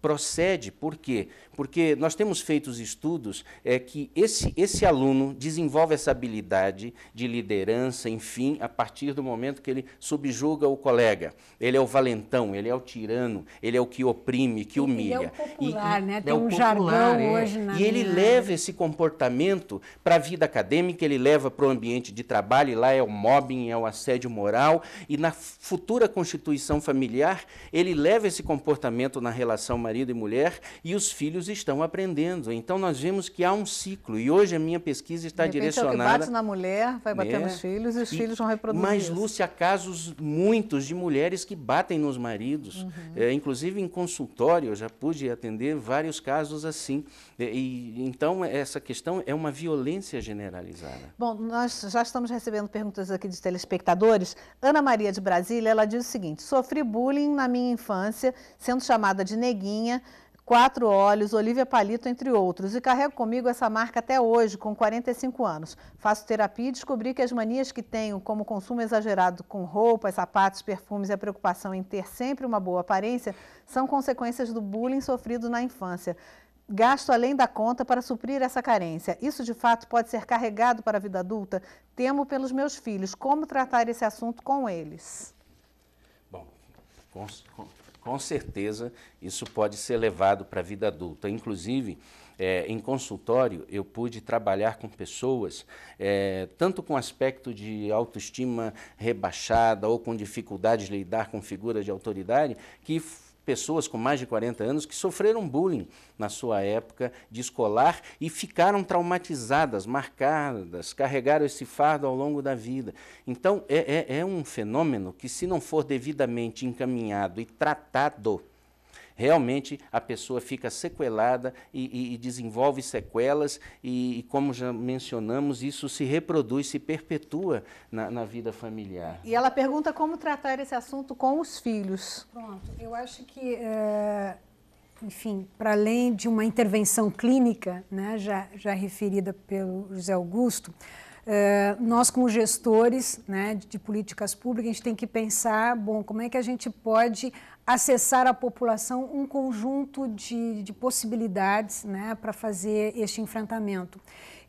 Procede, por quê? Porque nós temos feito estudos é, que esse, esse aluno desenvolve essa habilidade de liderança, enfim, a partir do momento que ele subjuga o colega. Ele é o valentão, ele é o tirano, ele é o que oprime, que humilha. Ele é o popular, e, né? É Tem é um popular, jargão é. hoje na E ele leva esse comportamento para a vida acadêmica, ele leva para o ambiente de trabalho, e lá é o mobbing, é o assédio moral, e na futura constituição familiar, ele leva esse comportamento na relação marido e mulher, e os filhos estão aprendendo. Então nós vemos que há um ciclo, e hoje a minha pesquisa está de direcionada. É o que bate na mulher, vai bater é, nos filhos, e os e, filhos vão reproduzir. Mas, Lúcia, há casos muitos de mulheres que batem nos maridos. Uhum. É, inclusive em consultório, eu já pude atender vários casos assim. É, e, então, essa questão é uma violência generalizada. Bom, nós já estamos recebendo perguntas aqui de telespectadores. Ana Maria de Brasília, ela diz o seguinte: sofri bullying na minha infância, sendo chamada de neguinha Rainha, Quatro Olhos, Olivia Palito, entre outros. E carrego comigo essa marca até hoje, com 45 anos. Faço terapia e descobri que as manias que tenho, como consumo exagerado com roupas, sapatos, perfumes e a preocupação em ter sempre uma boa aparência, são consequências do bullying sofrido na infância gasto além da conta para suprir essa carência. Isso de fato pode ser carregado para a vida adulta? Temo pelos meus filhos. Como tratar esse assunto com eles? Bom, com certeza isso pode ser levado para a vida adulta. Inclusive, é, em consultório, eu pude trabalhar com pessoas, é, tanto com aspecto de autoestima rebaixada ou com dificuldades de lidar com figuras de autoridade, que pessoas com mais de 40 anos que sofreram bullying na sua época de escolar e ficaram traumatizadas, marcadas, carregaram esse fardo ao longo da vida. Então, é, é, é um fenômeno que, se não for devidamente encaminhado e tratado, realmente a pessoa fica sequelada e, e, e desenvolve sequelas, e, e, como já mencionamos, isso se reproduz, se perpetua na, na, vida familiar. E ela pergunta como tratar esse assunto com os filhos. Pronto, eu acho que. É, enfim, para além de uma intervenção clínica, né, já, já referida pelo José Augusto, eh, nós como gestores né, de, de políticas públicas, a gente tem que pensar, bom, como é que a gente pode acessar à população um conjunto de, de possibilidades né, para fazer este enfrentamento.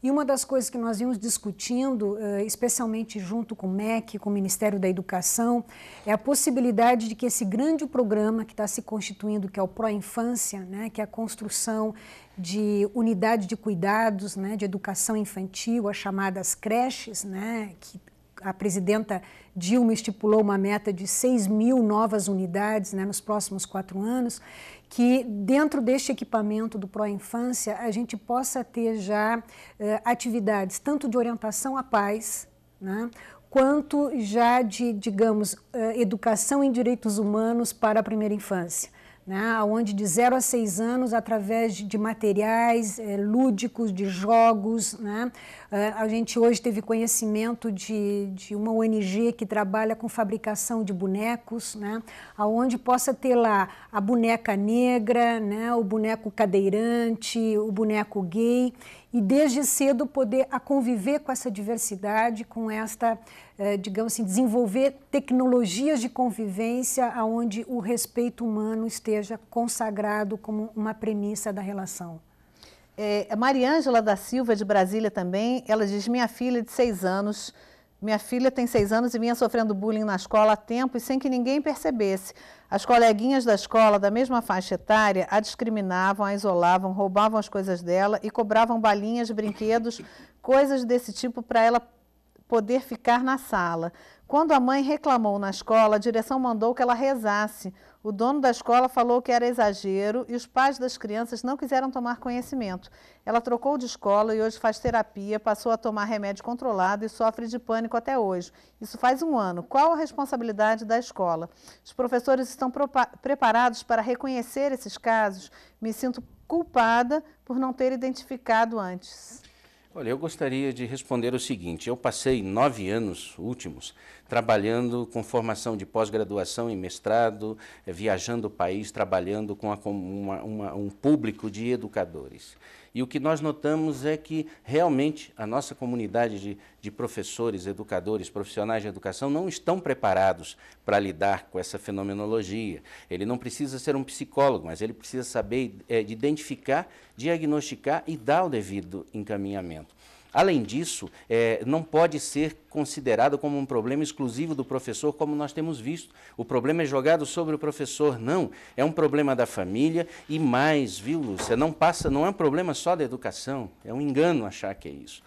E uma das coisas que nós vimos discutindo, eh, especialmente junto com o MEC, com o Ministério da Educação, é a possibilidade de que esse grande programa que está se constituindo, que é o Pró-Infância, né, que é a construção de unidade de cuidados, né, de educação infantil, as chamadas creches, né, que a presidenta Dilma estipulou uma meta de 6 mil novas unidades né, nos próximos quatro anos, que dentro deste equipamento do Pró-Infância a gente possa ter já eh, atividades tanto de orientação à paz, né, quanto já de, digamos, eh, educação em direitos humanos para a primeira infância né, onde de 0 a 6 anos, através de, materiais é, lúdicos, de jogos, né, ah, a gente hoje teve conhecimento de, de uma ONG que trabalha com fabricação de bonecos, né? Aonde possa ter lá a boneca negra, né? O boneco cadeirante, o boneco gay e desde cedo poder a conviver com essa diversidade, com esta, eh, digamos assim, desenvolver tecnologias de convivência aonde o respeito humano esteja consagrado como uma premissa da relação. É, a Mariângela da Silva, de Brasília também, ela diz, minha filha é de seis anos, minha filha tem seis anos e vinha sofrendo bullying na escola há tempo e sem que ninguém percebesse. As coleguinhas da escola, da mesma faixa etária, a discriminavam, a isolavam, roubavam as coisas dela e cobravam balinhas, brinquedos, coisas desse tipo para ela poder ficar na sala. Quando a mãe reclamou na escola, a direção mandou que ela rezasse. O dono da escola falou que era exagero e os pais das crianças não quiseram tomar conhecimento. Ela trocou de escola e hoje faz terapia, passou a tomar remédio controlado e sofre de pânico até hoje. Isso faz um ano. Qual a responsabilidade da escola? Os professores estão preparados para reconhecer esses casos? Me sinto culpada por não ter identificado antes. Olha, eu gostaria de responder o seguinte: eu passei nove anos últimos trabalhando com formação de pós-graduação e mestrado, eh, viajando o país, trabalhando com uma, uma, um público de educadores. E o que nós notamos é que realmente a nossa comunidade de, de professores, educadores, profissionais de educação não estão preparados para lidar com essa fenomenologia. Ele não precisa ser um psicólogo, mas ele precisa saber é, identificar, diagnosticar e dar o devido encaminhamento. Além disso, é, não pode ser considerado como um problema exclusivo do professor, como nós temos visto. O problema é jogado sobre o professor, não. É um problema da família e mais, viu, Lúcia? Não passa, não é um problema só da educação. É um engano achar que é isso.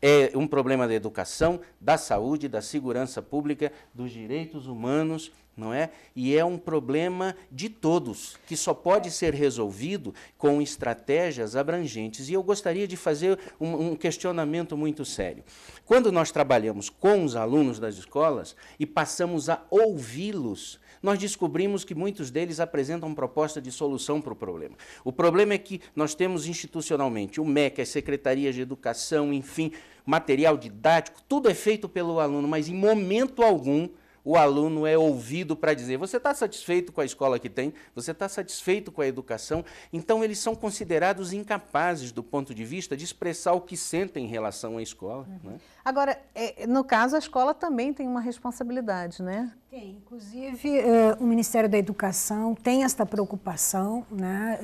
É um problema da educação, da saúde, da segurança pública, dos direitos humanos não é? E é um problema de todos, que só pode ser resolvido com estratégias abrangentes. E eu gostaria de fazer um, um, questionamento muito sério. Quando nós trabalhamos com os alunos das escolas e passamos a ouvi-los, nós descobrimos que muitos deles apresentam proposta de solução para o problema. O problema é que nós temos institucionalmente o MEC, as secretarias de educação, enfim, material didático, tudo é feito pelo aluno, mas em momento algum o aluno é ouvido para dizer: você está satisfeito com a escola que tem? Você está satisfeito com a educação? Então, eles são considerados incapazes do ponto de vista de expressar o que sentem em relação à escola. Uhum. Né? Agora, é, no caso, a escola também tem uma responsabilidade, né? Tem. Inclusive, uh, o Ministério da Educação tem esta preocupação, né?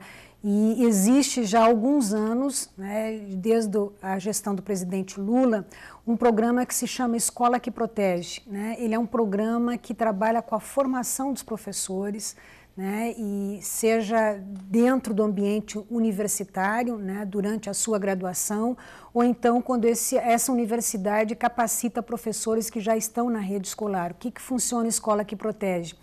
Uh, e existe já há alguns anos, né, desde a gestão do presidente Lula, um programa que se chama Escola que Protege. Né? Ele é um programa que trabalha com a formação dos professores, né? e seja dentro do ambiente universitário, né? durante a sua graduação, ou então quando esse, essa universidade capacita professores que já estão na rede escolar. O que, que funciona escola que protege?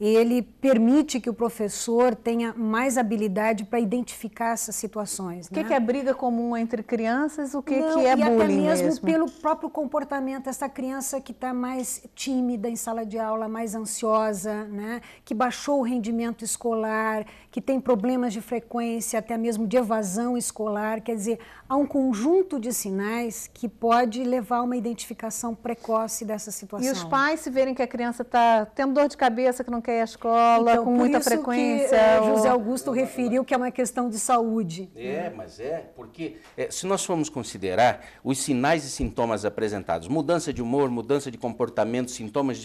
Ele permite que o professor tenha mais habilidade para identificar essas situações. O que, né? que, é briga comum entre crianças? O que, Não, que é e bullying? Até mesmo, mesmo pelo próprio comportamento, essa criança que está mais tímida em sala de aula, mais ansiosa, né? que baixou o rendimento escolar, que tem problemas de frequência, até mesmo de evasão escolar. Quer dizer, há um conjunto de sinais que pode levar a uma identificação precoce dessa situação. E os pais se verem que a criança está tendo dor de cabeça, que não quer ir à escola, então, com muita eh, frequência. Que, é, ou... José Augusto referiu que é uma questão de saúde. É, mas é, porque é, se nós formos considerar os sinais e sintomas apresentados, mudança de humor, mudança de comportamento, sintomas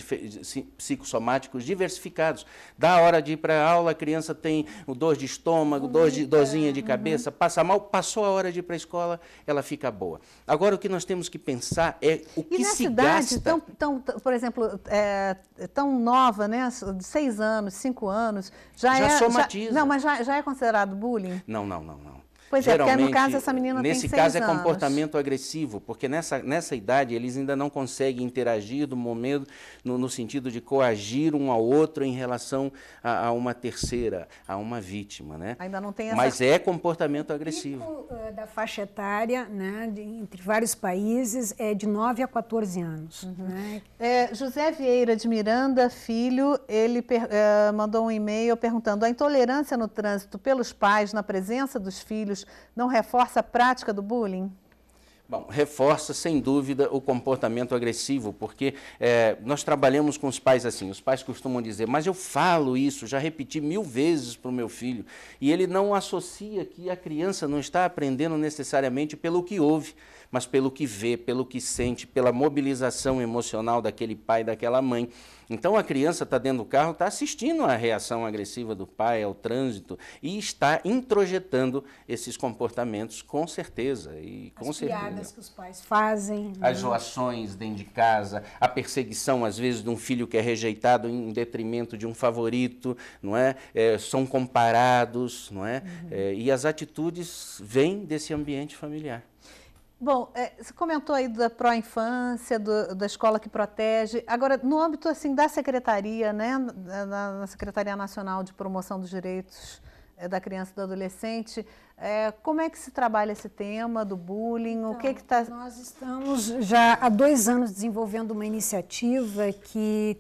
psicossomáticos diversificados. Da hora de ir para a aula, a criança tem dor de estômago, dor de, dorzinha de uhum. cabeça, passa mal, passou a hora de ir para a escola escola, ela fica boa. Agora, o que nós temos que pensar é o que e se cidade, gasta... Tão, tão, por exemplo, é, tão nova, né? seis anos, cinco anos, já, já é... Somatiza. Já, não, mas já, já é considerado bullying? Não, não, não, não. Pois é, Geralmente, porque no caso essa menina nesse tem Nesse caso é comportamento agressivo, porque nessa, nessa idade eles ainda não conseguem interagir do momento, no, no sentido de coagir um ao outro em relação a, a, uma terceira, a uma vítima, né? Ainda não tem essa... Mas é comportamento agressivo. Tipo, eh, da faixa etária, né, de, entre vários países, é de 9 a 14 anos. Uhum. Né? É, José Vieira de Miranda, filho, ele per, eh, mandou um e-mail perguntando a intolerância no trânsito pelos pais na presença dos filhos não reforça a prática do bullying? Bom, reforça sem dúvida o comportamento agressivo, porque é, nós trabalhamos com os pais assim. Os pais costumam dizer, mas eu falo isso, já repeti mil vezes para o meu filho. E ele não associa que a criança não está aprendendo necessariamente pelo que ouve mas pelo que vê, pelo que sente, pela mobilização emocional daquele pai, daquela mãe. Então a criança está dentro do carro, está assistindo à reação agressiva do pai, ao trânsito, e está introjetando esses comportamentos com certeza. E, com As certeza. piadas que os pais fazem. Né? As zoações dentro de casa, a perseguição, às vezes, de um filho que é rejeitado em detrimento de um favorito, não é? é são comparados, não é? Uhum. é e as atitudes vêm desse ambiente familiar. Bom, é, você comentou aí da pró-infância, da escola que protege. Agora, no âmbito assim da secretaria, né, na, na Secretaria Nacional de Promoção dos Direitos é, da Criança e do Adolescente, é, como é que se trabalha esse tema do bullying? Então, o que é que está? Então, nós estamos já há dois anos desenvolvendo uma iniciativa que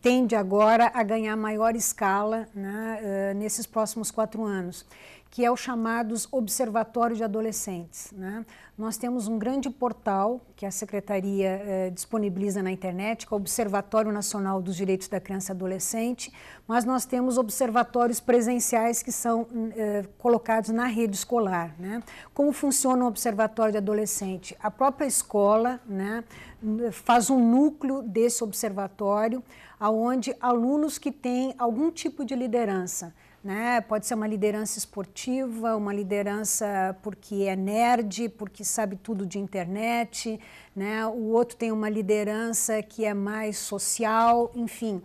tende agora a ganhar maior escala né, eh, nesses próximos quatro anos que é o chamado Observatório de Adolescentes. Né? Nós temos um grande portal que a Secretaria eh, disponibiliza na internet, que é o Observatório Nacional dos Direitos da Criança e Adolescente, mas nós temos observatórios presenciais que são eh, colocados na rede escolar. Né? Como funciona o Observatório de Adolescente? A própria escola né, faz um núcleo desse observatório, aonde alunos que têm algum tipo de liderança, né? Pode ser uma liderança esportiva, uma liderança porque é nerd, porque sabe tudo de internet, né? O outro tem uma liderança que é mais social, enfim.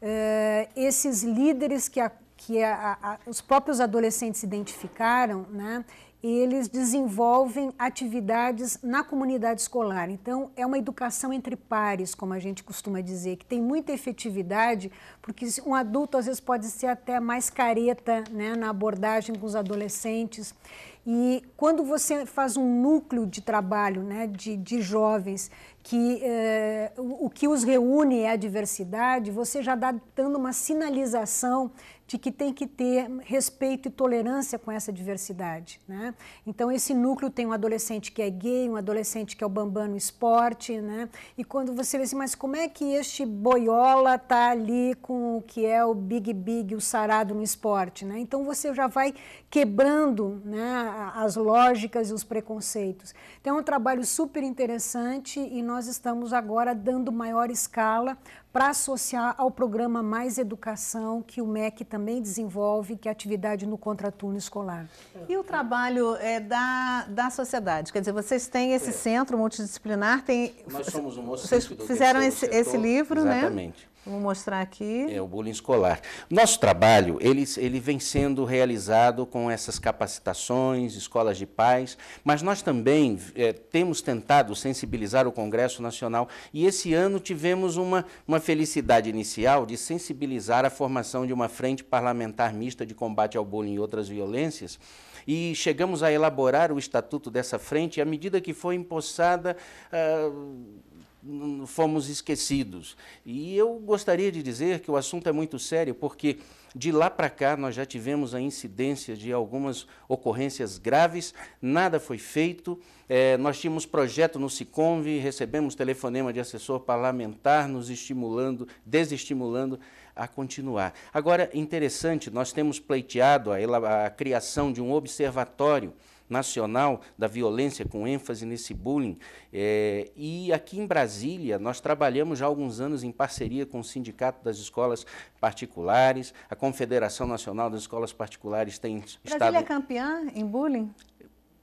Uh, esses líderes que, a, que a, a, os próprios adolescentes identificaram, né? eles desenvolvem atividades na comunidade escolar. Então, é uma educação entre pares, como a gente costuma dizer, que tem muita efetividade, porque um adulto às vezes pode ser até mais careta né, na abordagem com os adolescentes. E quando você faz um núcleo de trabalho né, de, de jovens, que eh, o, o que os reúne é a diversidade, você já está dando uma sinalização de que tem que ter respeito e tolerância com essa diversidade. Né? Então, esse núcleo tem um adolescente que é gay, um adolescente que é o bambano no esporte, né? e quando você vê assim, mas como é que este boiola está ali com o que é o big big, o sarado no esporte? Né? Então, você já vai quebrando né, as lógicas e os preconceitos. Então, é um trabalho super interessante e nós estamos agora dando maior escala para associar ao programa Mais Educação, que o MEC também desenvolve, que é atividade no contraturno escolar. E o trabalho é, da, da sociedade? Quer dizer, vocês têm esse é. centro multidisciplinar, tem... Nós somos um Vocês fizeram esse, setor, esse livro, exatamente. né? Exatamente. Vou mostrar aqui. É o bullying escolar. Nosso trabalho, ele, ele vem sendo realizado com essas capacitações, escolas de pais, mas nós também é, temos tentado sensibilizar o Congresso Nacional e esse ano tivemos uma, uma felicidade inicial de sensibilizar a formação de uma frente parlamentar mista de combate ao bullying e outras violências e chegamos a elaborar o estatuto dessa frente à medida que foi empossada... Uh, fomos esquecidos. E eu gostaria de dizer que o assunto é muito sério, porque de lá para cá nós já tivemos a incidência de algumas ocorrências graves, nada foi feito. É, nós tínhamos projeto no Siconve, recebemos telefonema de assessor parlamentar nos estimulando, desestimulando a continuar. Agora, interessante, nós temos pleiteado a, a criação de um observatório nacional da violência, com ênfase nesse bullying. É, e aqui em Brasília, nós trabalhamos já há alguns anos em parceria com o Sindicato das Escolas Particulares, a Confederação Nacional das Escolas Particulares tem Brasília é estado... Brasília é campeã em bullying?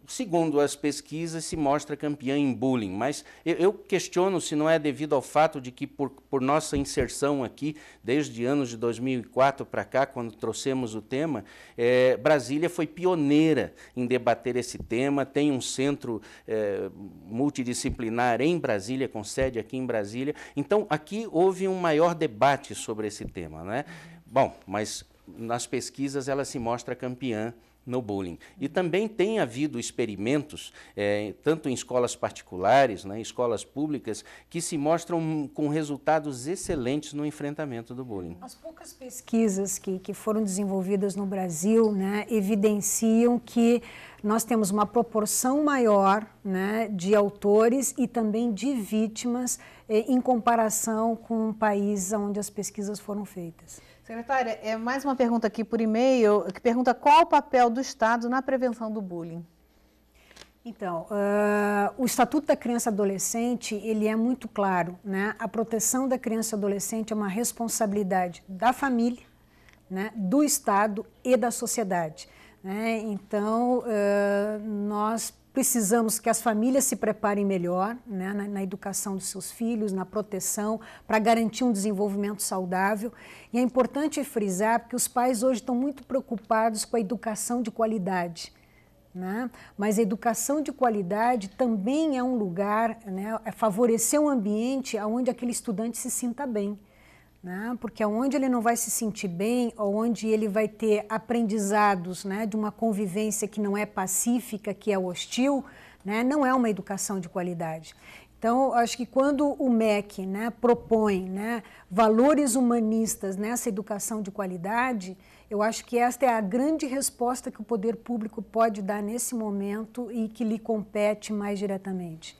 segundo as pesquisas, se mostra campeã em bullying, mas eu, questiono se não é devido ao fato de que, por, por nossa inserção aqui, desde anos de 2004 para cá, quando trouxemos o tema, é, Brasília foi pioneira em debater esse tema, tem um centro é, multidisciplinar em Brasília, com sede aqui em Brasília, então aqui houve um maior debate sobre esse tema. Né? Bom, mas nas pesquisas ela se mostra campeã no bullying. E também tem havido experimentos, é, tanto em escolas particulares, né, escolas públicas, que se mostram com resultados excelentes no enfrentamento do bullying. As poucas pesquisas que, que foram desenvolvidas no Brasil né, evidenciam que nós temos uma proporção maior né, de autores e também de vítimas eh, em comparação com países onde as pesquisas foram feitas. Secretária, é mais uma pergunta aqui por e-mail, que pergunta qual o papel do Estado na prevenção do bullying? Então, uh, o Estatuto da Criança e Adolescente, ele é muito claro, né? A proteção da criança e adolescente é uma responsabilidade da família, né? do Estado e da sociedade. Né? Então, uh, nós Precisamos que as famílias se preparem melhor né, na, na educação dos seus filhos, na proteção, para garantir um desenvolvimento saudável. E é importante frisar, que os pais hoje estão muito preocupados com a educação de qualidade. Né? Mas a educação de qualidade também é um lugar, né, é favorecer um ambiente onde aquele estudante se sinta bem né? porque onde ele não vai se sentir bem, ou onde ele vai ter aprendizados né, de uma convivência que não é pacífica, que é hostil, né, não é uma educação de qualidade. Então, acho que quando o MEC né, propõe né, valores humanistas nessa educação de qualidade, eu acho que esta é a grande resposta que o poder público pode dar nesse momento e que lhe compete mais diretamente.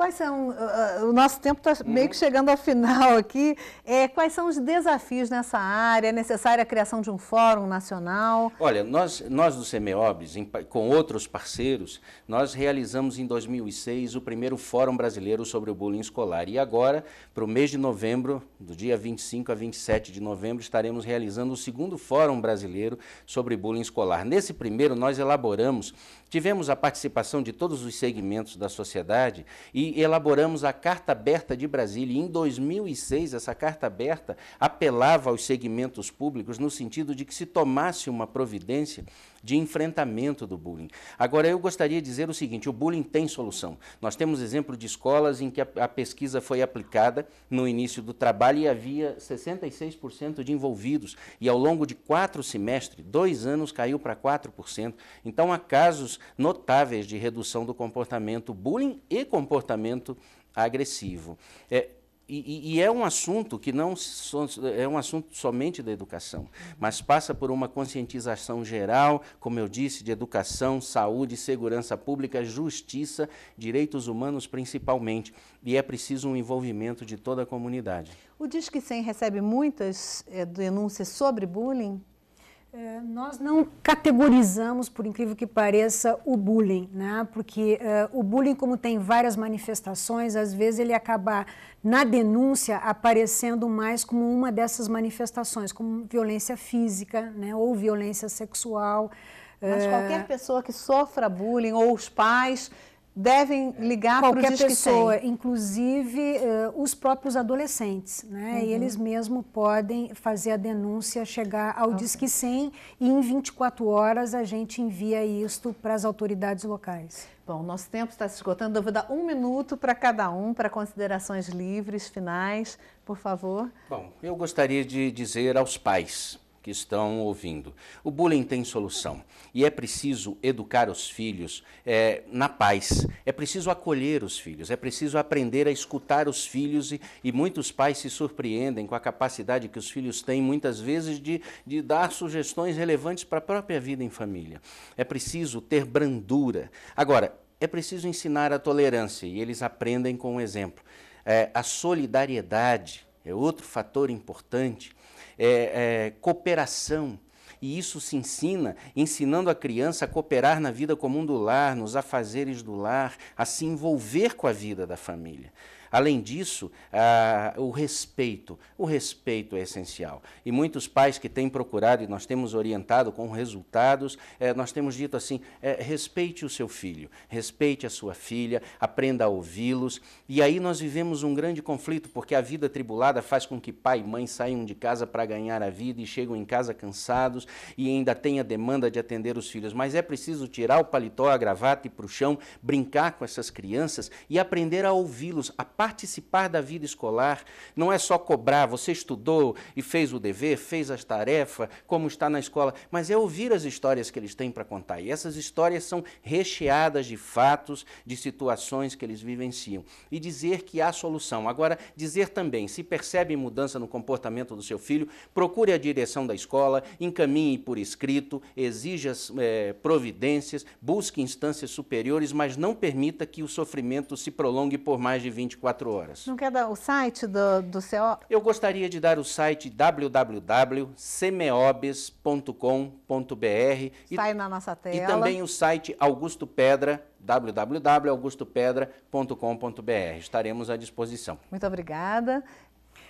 Quais são, uh, o nosso tempo está meio que uhum. chegando ao final aqui, é, quais são os desafios nessa área? É necessária a criação de um fórum nacional? Olha, nós, nós do CEMEOBS, com outros parceiros, nós realizamos em 2006 o primeiro Fórum Brasileiro sobre o Bullying Escolar. E agora, para o mês de novembro, do dia 25 a 27 de novembro, estaremos realizando o segundo Fórum Brasileiro sobre Bullying Escolar. Nesse primeiro, nós elaboramos Tivemos a participação de todos os segmentos da sociedade e elaboramos a Carta Aberta de Brasília. E em 2006, essa Carta Aberta apelava aos segmentos públicos no sentido de que se tomasse uma providência de enfrentamento do bullying. Agora, eu gostaria de dizer o seguinte: o bullying tem solução. Nós temos exemplo de escolas em que a, a pesquisa foi aplicada no início do trabalho e havia 66% de envolvidos, e ao longo de quatro semestres, dois anos, caiu para 4%. Então, há casos notáveis de redução do comportamento bullying e comportamento agressivo. É, e, e, é um assunto que não so, é um assunto somente da educação, mas passa por uma conscientização geral, como eu disse, de educação, saúde, segurança pública, justiça, direitos humanos principalmente. E é preciso um envolvimento de toda a comunidade. O Disque 100 recebe muitas é, denúncias sobre bullying? É, nós não categorizamos, por incrível que pareça, o bullying, né? porque é, o bullying, como tem várias manifestações, às vezes ele acaba, na denúncia, aparecendo mais como uma dessas manifestações, como violência física né? ou violência sexual. Mas é, qualquer pessoa que sofra bullying ou os pais devem ligar para qualquer pessoa, inclusive uh, os próprios adolescentes, né? Uhum. E eles mesmo podem fazer a denúncia, chegar ao okay. Disque 100 e em 24 horas a gente envia isto para as autoridades locais. Bom, nosso tempo está se esgotando. Eu vou dar um minuto para cada um para considerações livres finais, por favor. Bom, eu gostaria de dizer aos pais que estão ouvindo. O bullying tem solução e é preciso educar os filhos é, na paz, é preciso acolher os filhos, é preciso aprender a escutar os filhos e, e muitos pais se surpreendem com a capacidade que os filhos têm muitas vezes de, de dar sugestões relevantes para a própria vida em família. É preciso ter brandura. Agora, é preciso ensinar a tolerância e eles aprendem com o exemplo. É, a solidariedade é outro fator importante é, é, cooperação. E isso se ensina, ensinando a criança a cooperar na vida comum do lar, nos afazeres do lar, a se envolver com a vida da família. Além disso, ah, o respeito. O respeito é essencial. E muitos pais que têm procurado, e nós temos orientado com resultados, eh, nós temos dito assim: eh, respeite o seu filho, respeite a sua filha, aprenda a ouvi-los. E aí nós vivemos um grande conflito, porque a vida tribulada faz com que pai e mãe saiam de casa para ganhar a vida e chegam em casa cansados e ainda têm a demanda de atender os filhos. Mas é preciso tirar o paletó, a gravata e para o chão, brincar com essas crianças e aprender a ouvi-los, a participar da vida escolar. Não é só cobrar, você estudou e fez o dever, fez as tarefas, como está na escola, mas é ouvir as histórias que eles têm para contar. E essas histórias são recheadas de fatos, de situações que eles vivenciam. E dizer que há solução. Agora, dizer também, se percebe mudança no comportamento do seu filho, procure a direção da escola, encaminhe por escrito, exija é, providências, busque instâncias superiores, mas não permita que o sofrimento se prolongue por mais de 24 24 horas. Não quer dar o site do, do CO? Eu gostaria de dar o site www.semeobes.com.br. Sai e, na nossa tela. E também o site Augusto Pedra, www.augustopedra.com.br. Estaremos à disposição. Muito obrigada.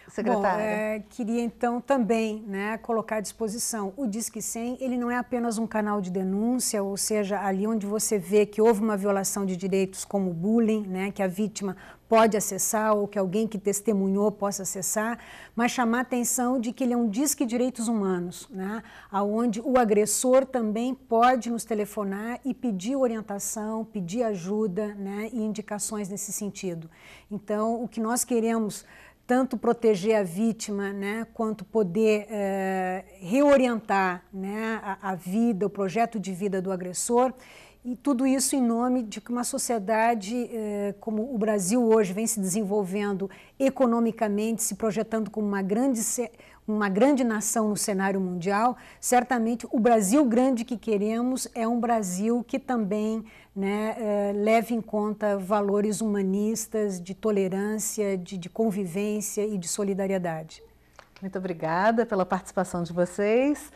Secretária. Bom, é, queria então também né, colocar à disposição o Disque 100, ele não é apenas um canal de denúncia, ou seja, ali onde você vê que houve uma violação de direitos como bullying, né, que a vítima pode acessar ou que alguém que testemunhou possa acessar, mas chamar a atenção de que ele é um disque direitos humanos, né? aonde o agressor também pode nos telefonar e pedir orientação, pedir ajuda né? e indicações nesse sentido. Então, o que nós queremos tanto proteger a vítima, né, quanto poder eh, reorientar né, a, a vida, o projeto de vida do agressor, e tudo isso em nome de que uma sociedade eh, como o Brasil hoje vem se desenvolvendo economicamente, se projetando como uma grande, uma grande nação no cenário mundial, certamente o Brasil grande que queremos é um Brasil que também né, eh, leve em conta valores humanistas, de tolerância, de, de convivência e de solidariedade. Muito obrigada pela participação de vocês.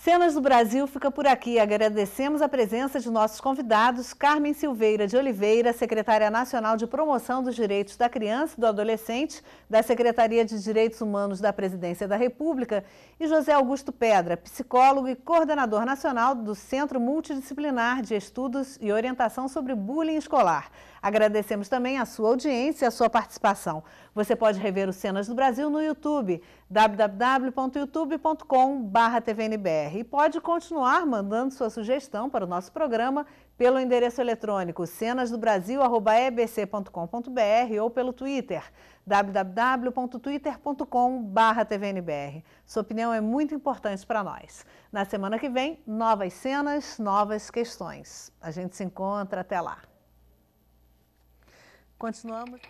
Cenas do Brasil fica por aqui. Agradecemos a presença de nossos convidados, Carmen Silveira de Oliveira, secretária nacional de promoção dos direitos da criança e do adolescente, da Secretaria de Direitos Humanos da Presidência da República, e José Augusto Pedra, psicólogo e coordenador nacional do Centro Multidisciplinar de Estudos e Orientação sobre Bullying Escolar. Agradecemos também a sua audiência e a sua participação. Você pode rever o Cenas do Brasil no YouTube, www.youtube.com.br e pode continuar mandando sua sugestão para o nosso programa pelo endereço eletrônico cenasdobrasil.ebc.com.br ou pelo Twitter, www.twitter.com.br. Sua opinião é muito importante para nós. Na semana que vem, novas cenas, novas questões. A gente se encontra até lá. Continuamos?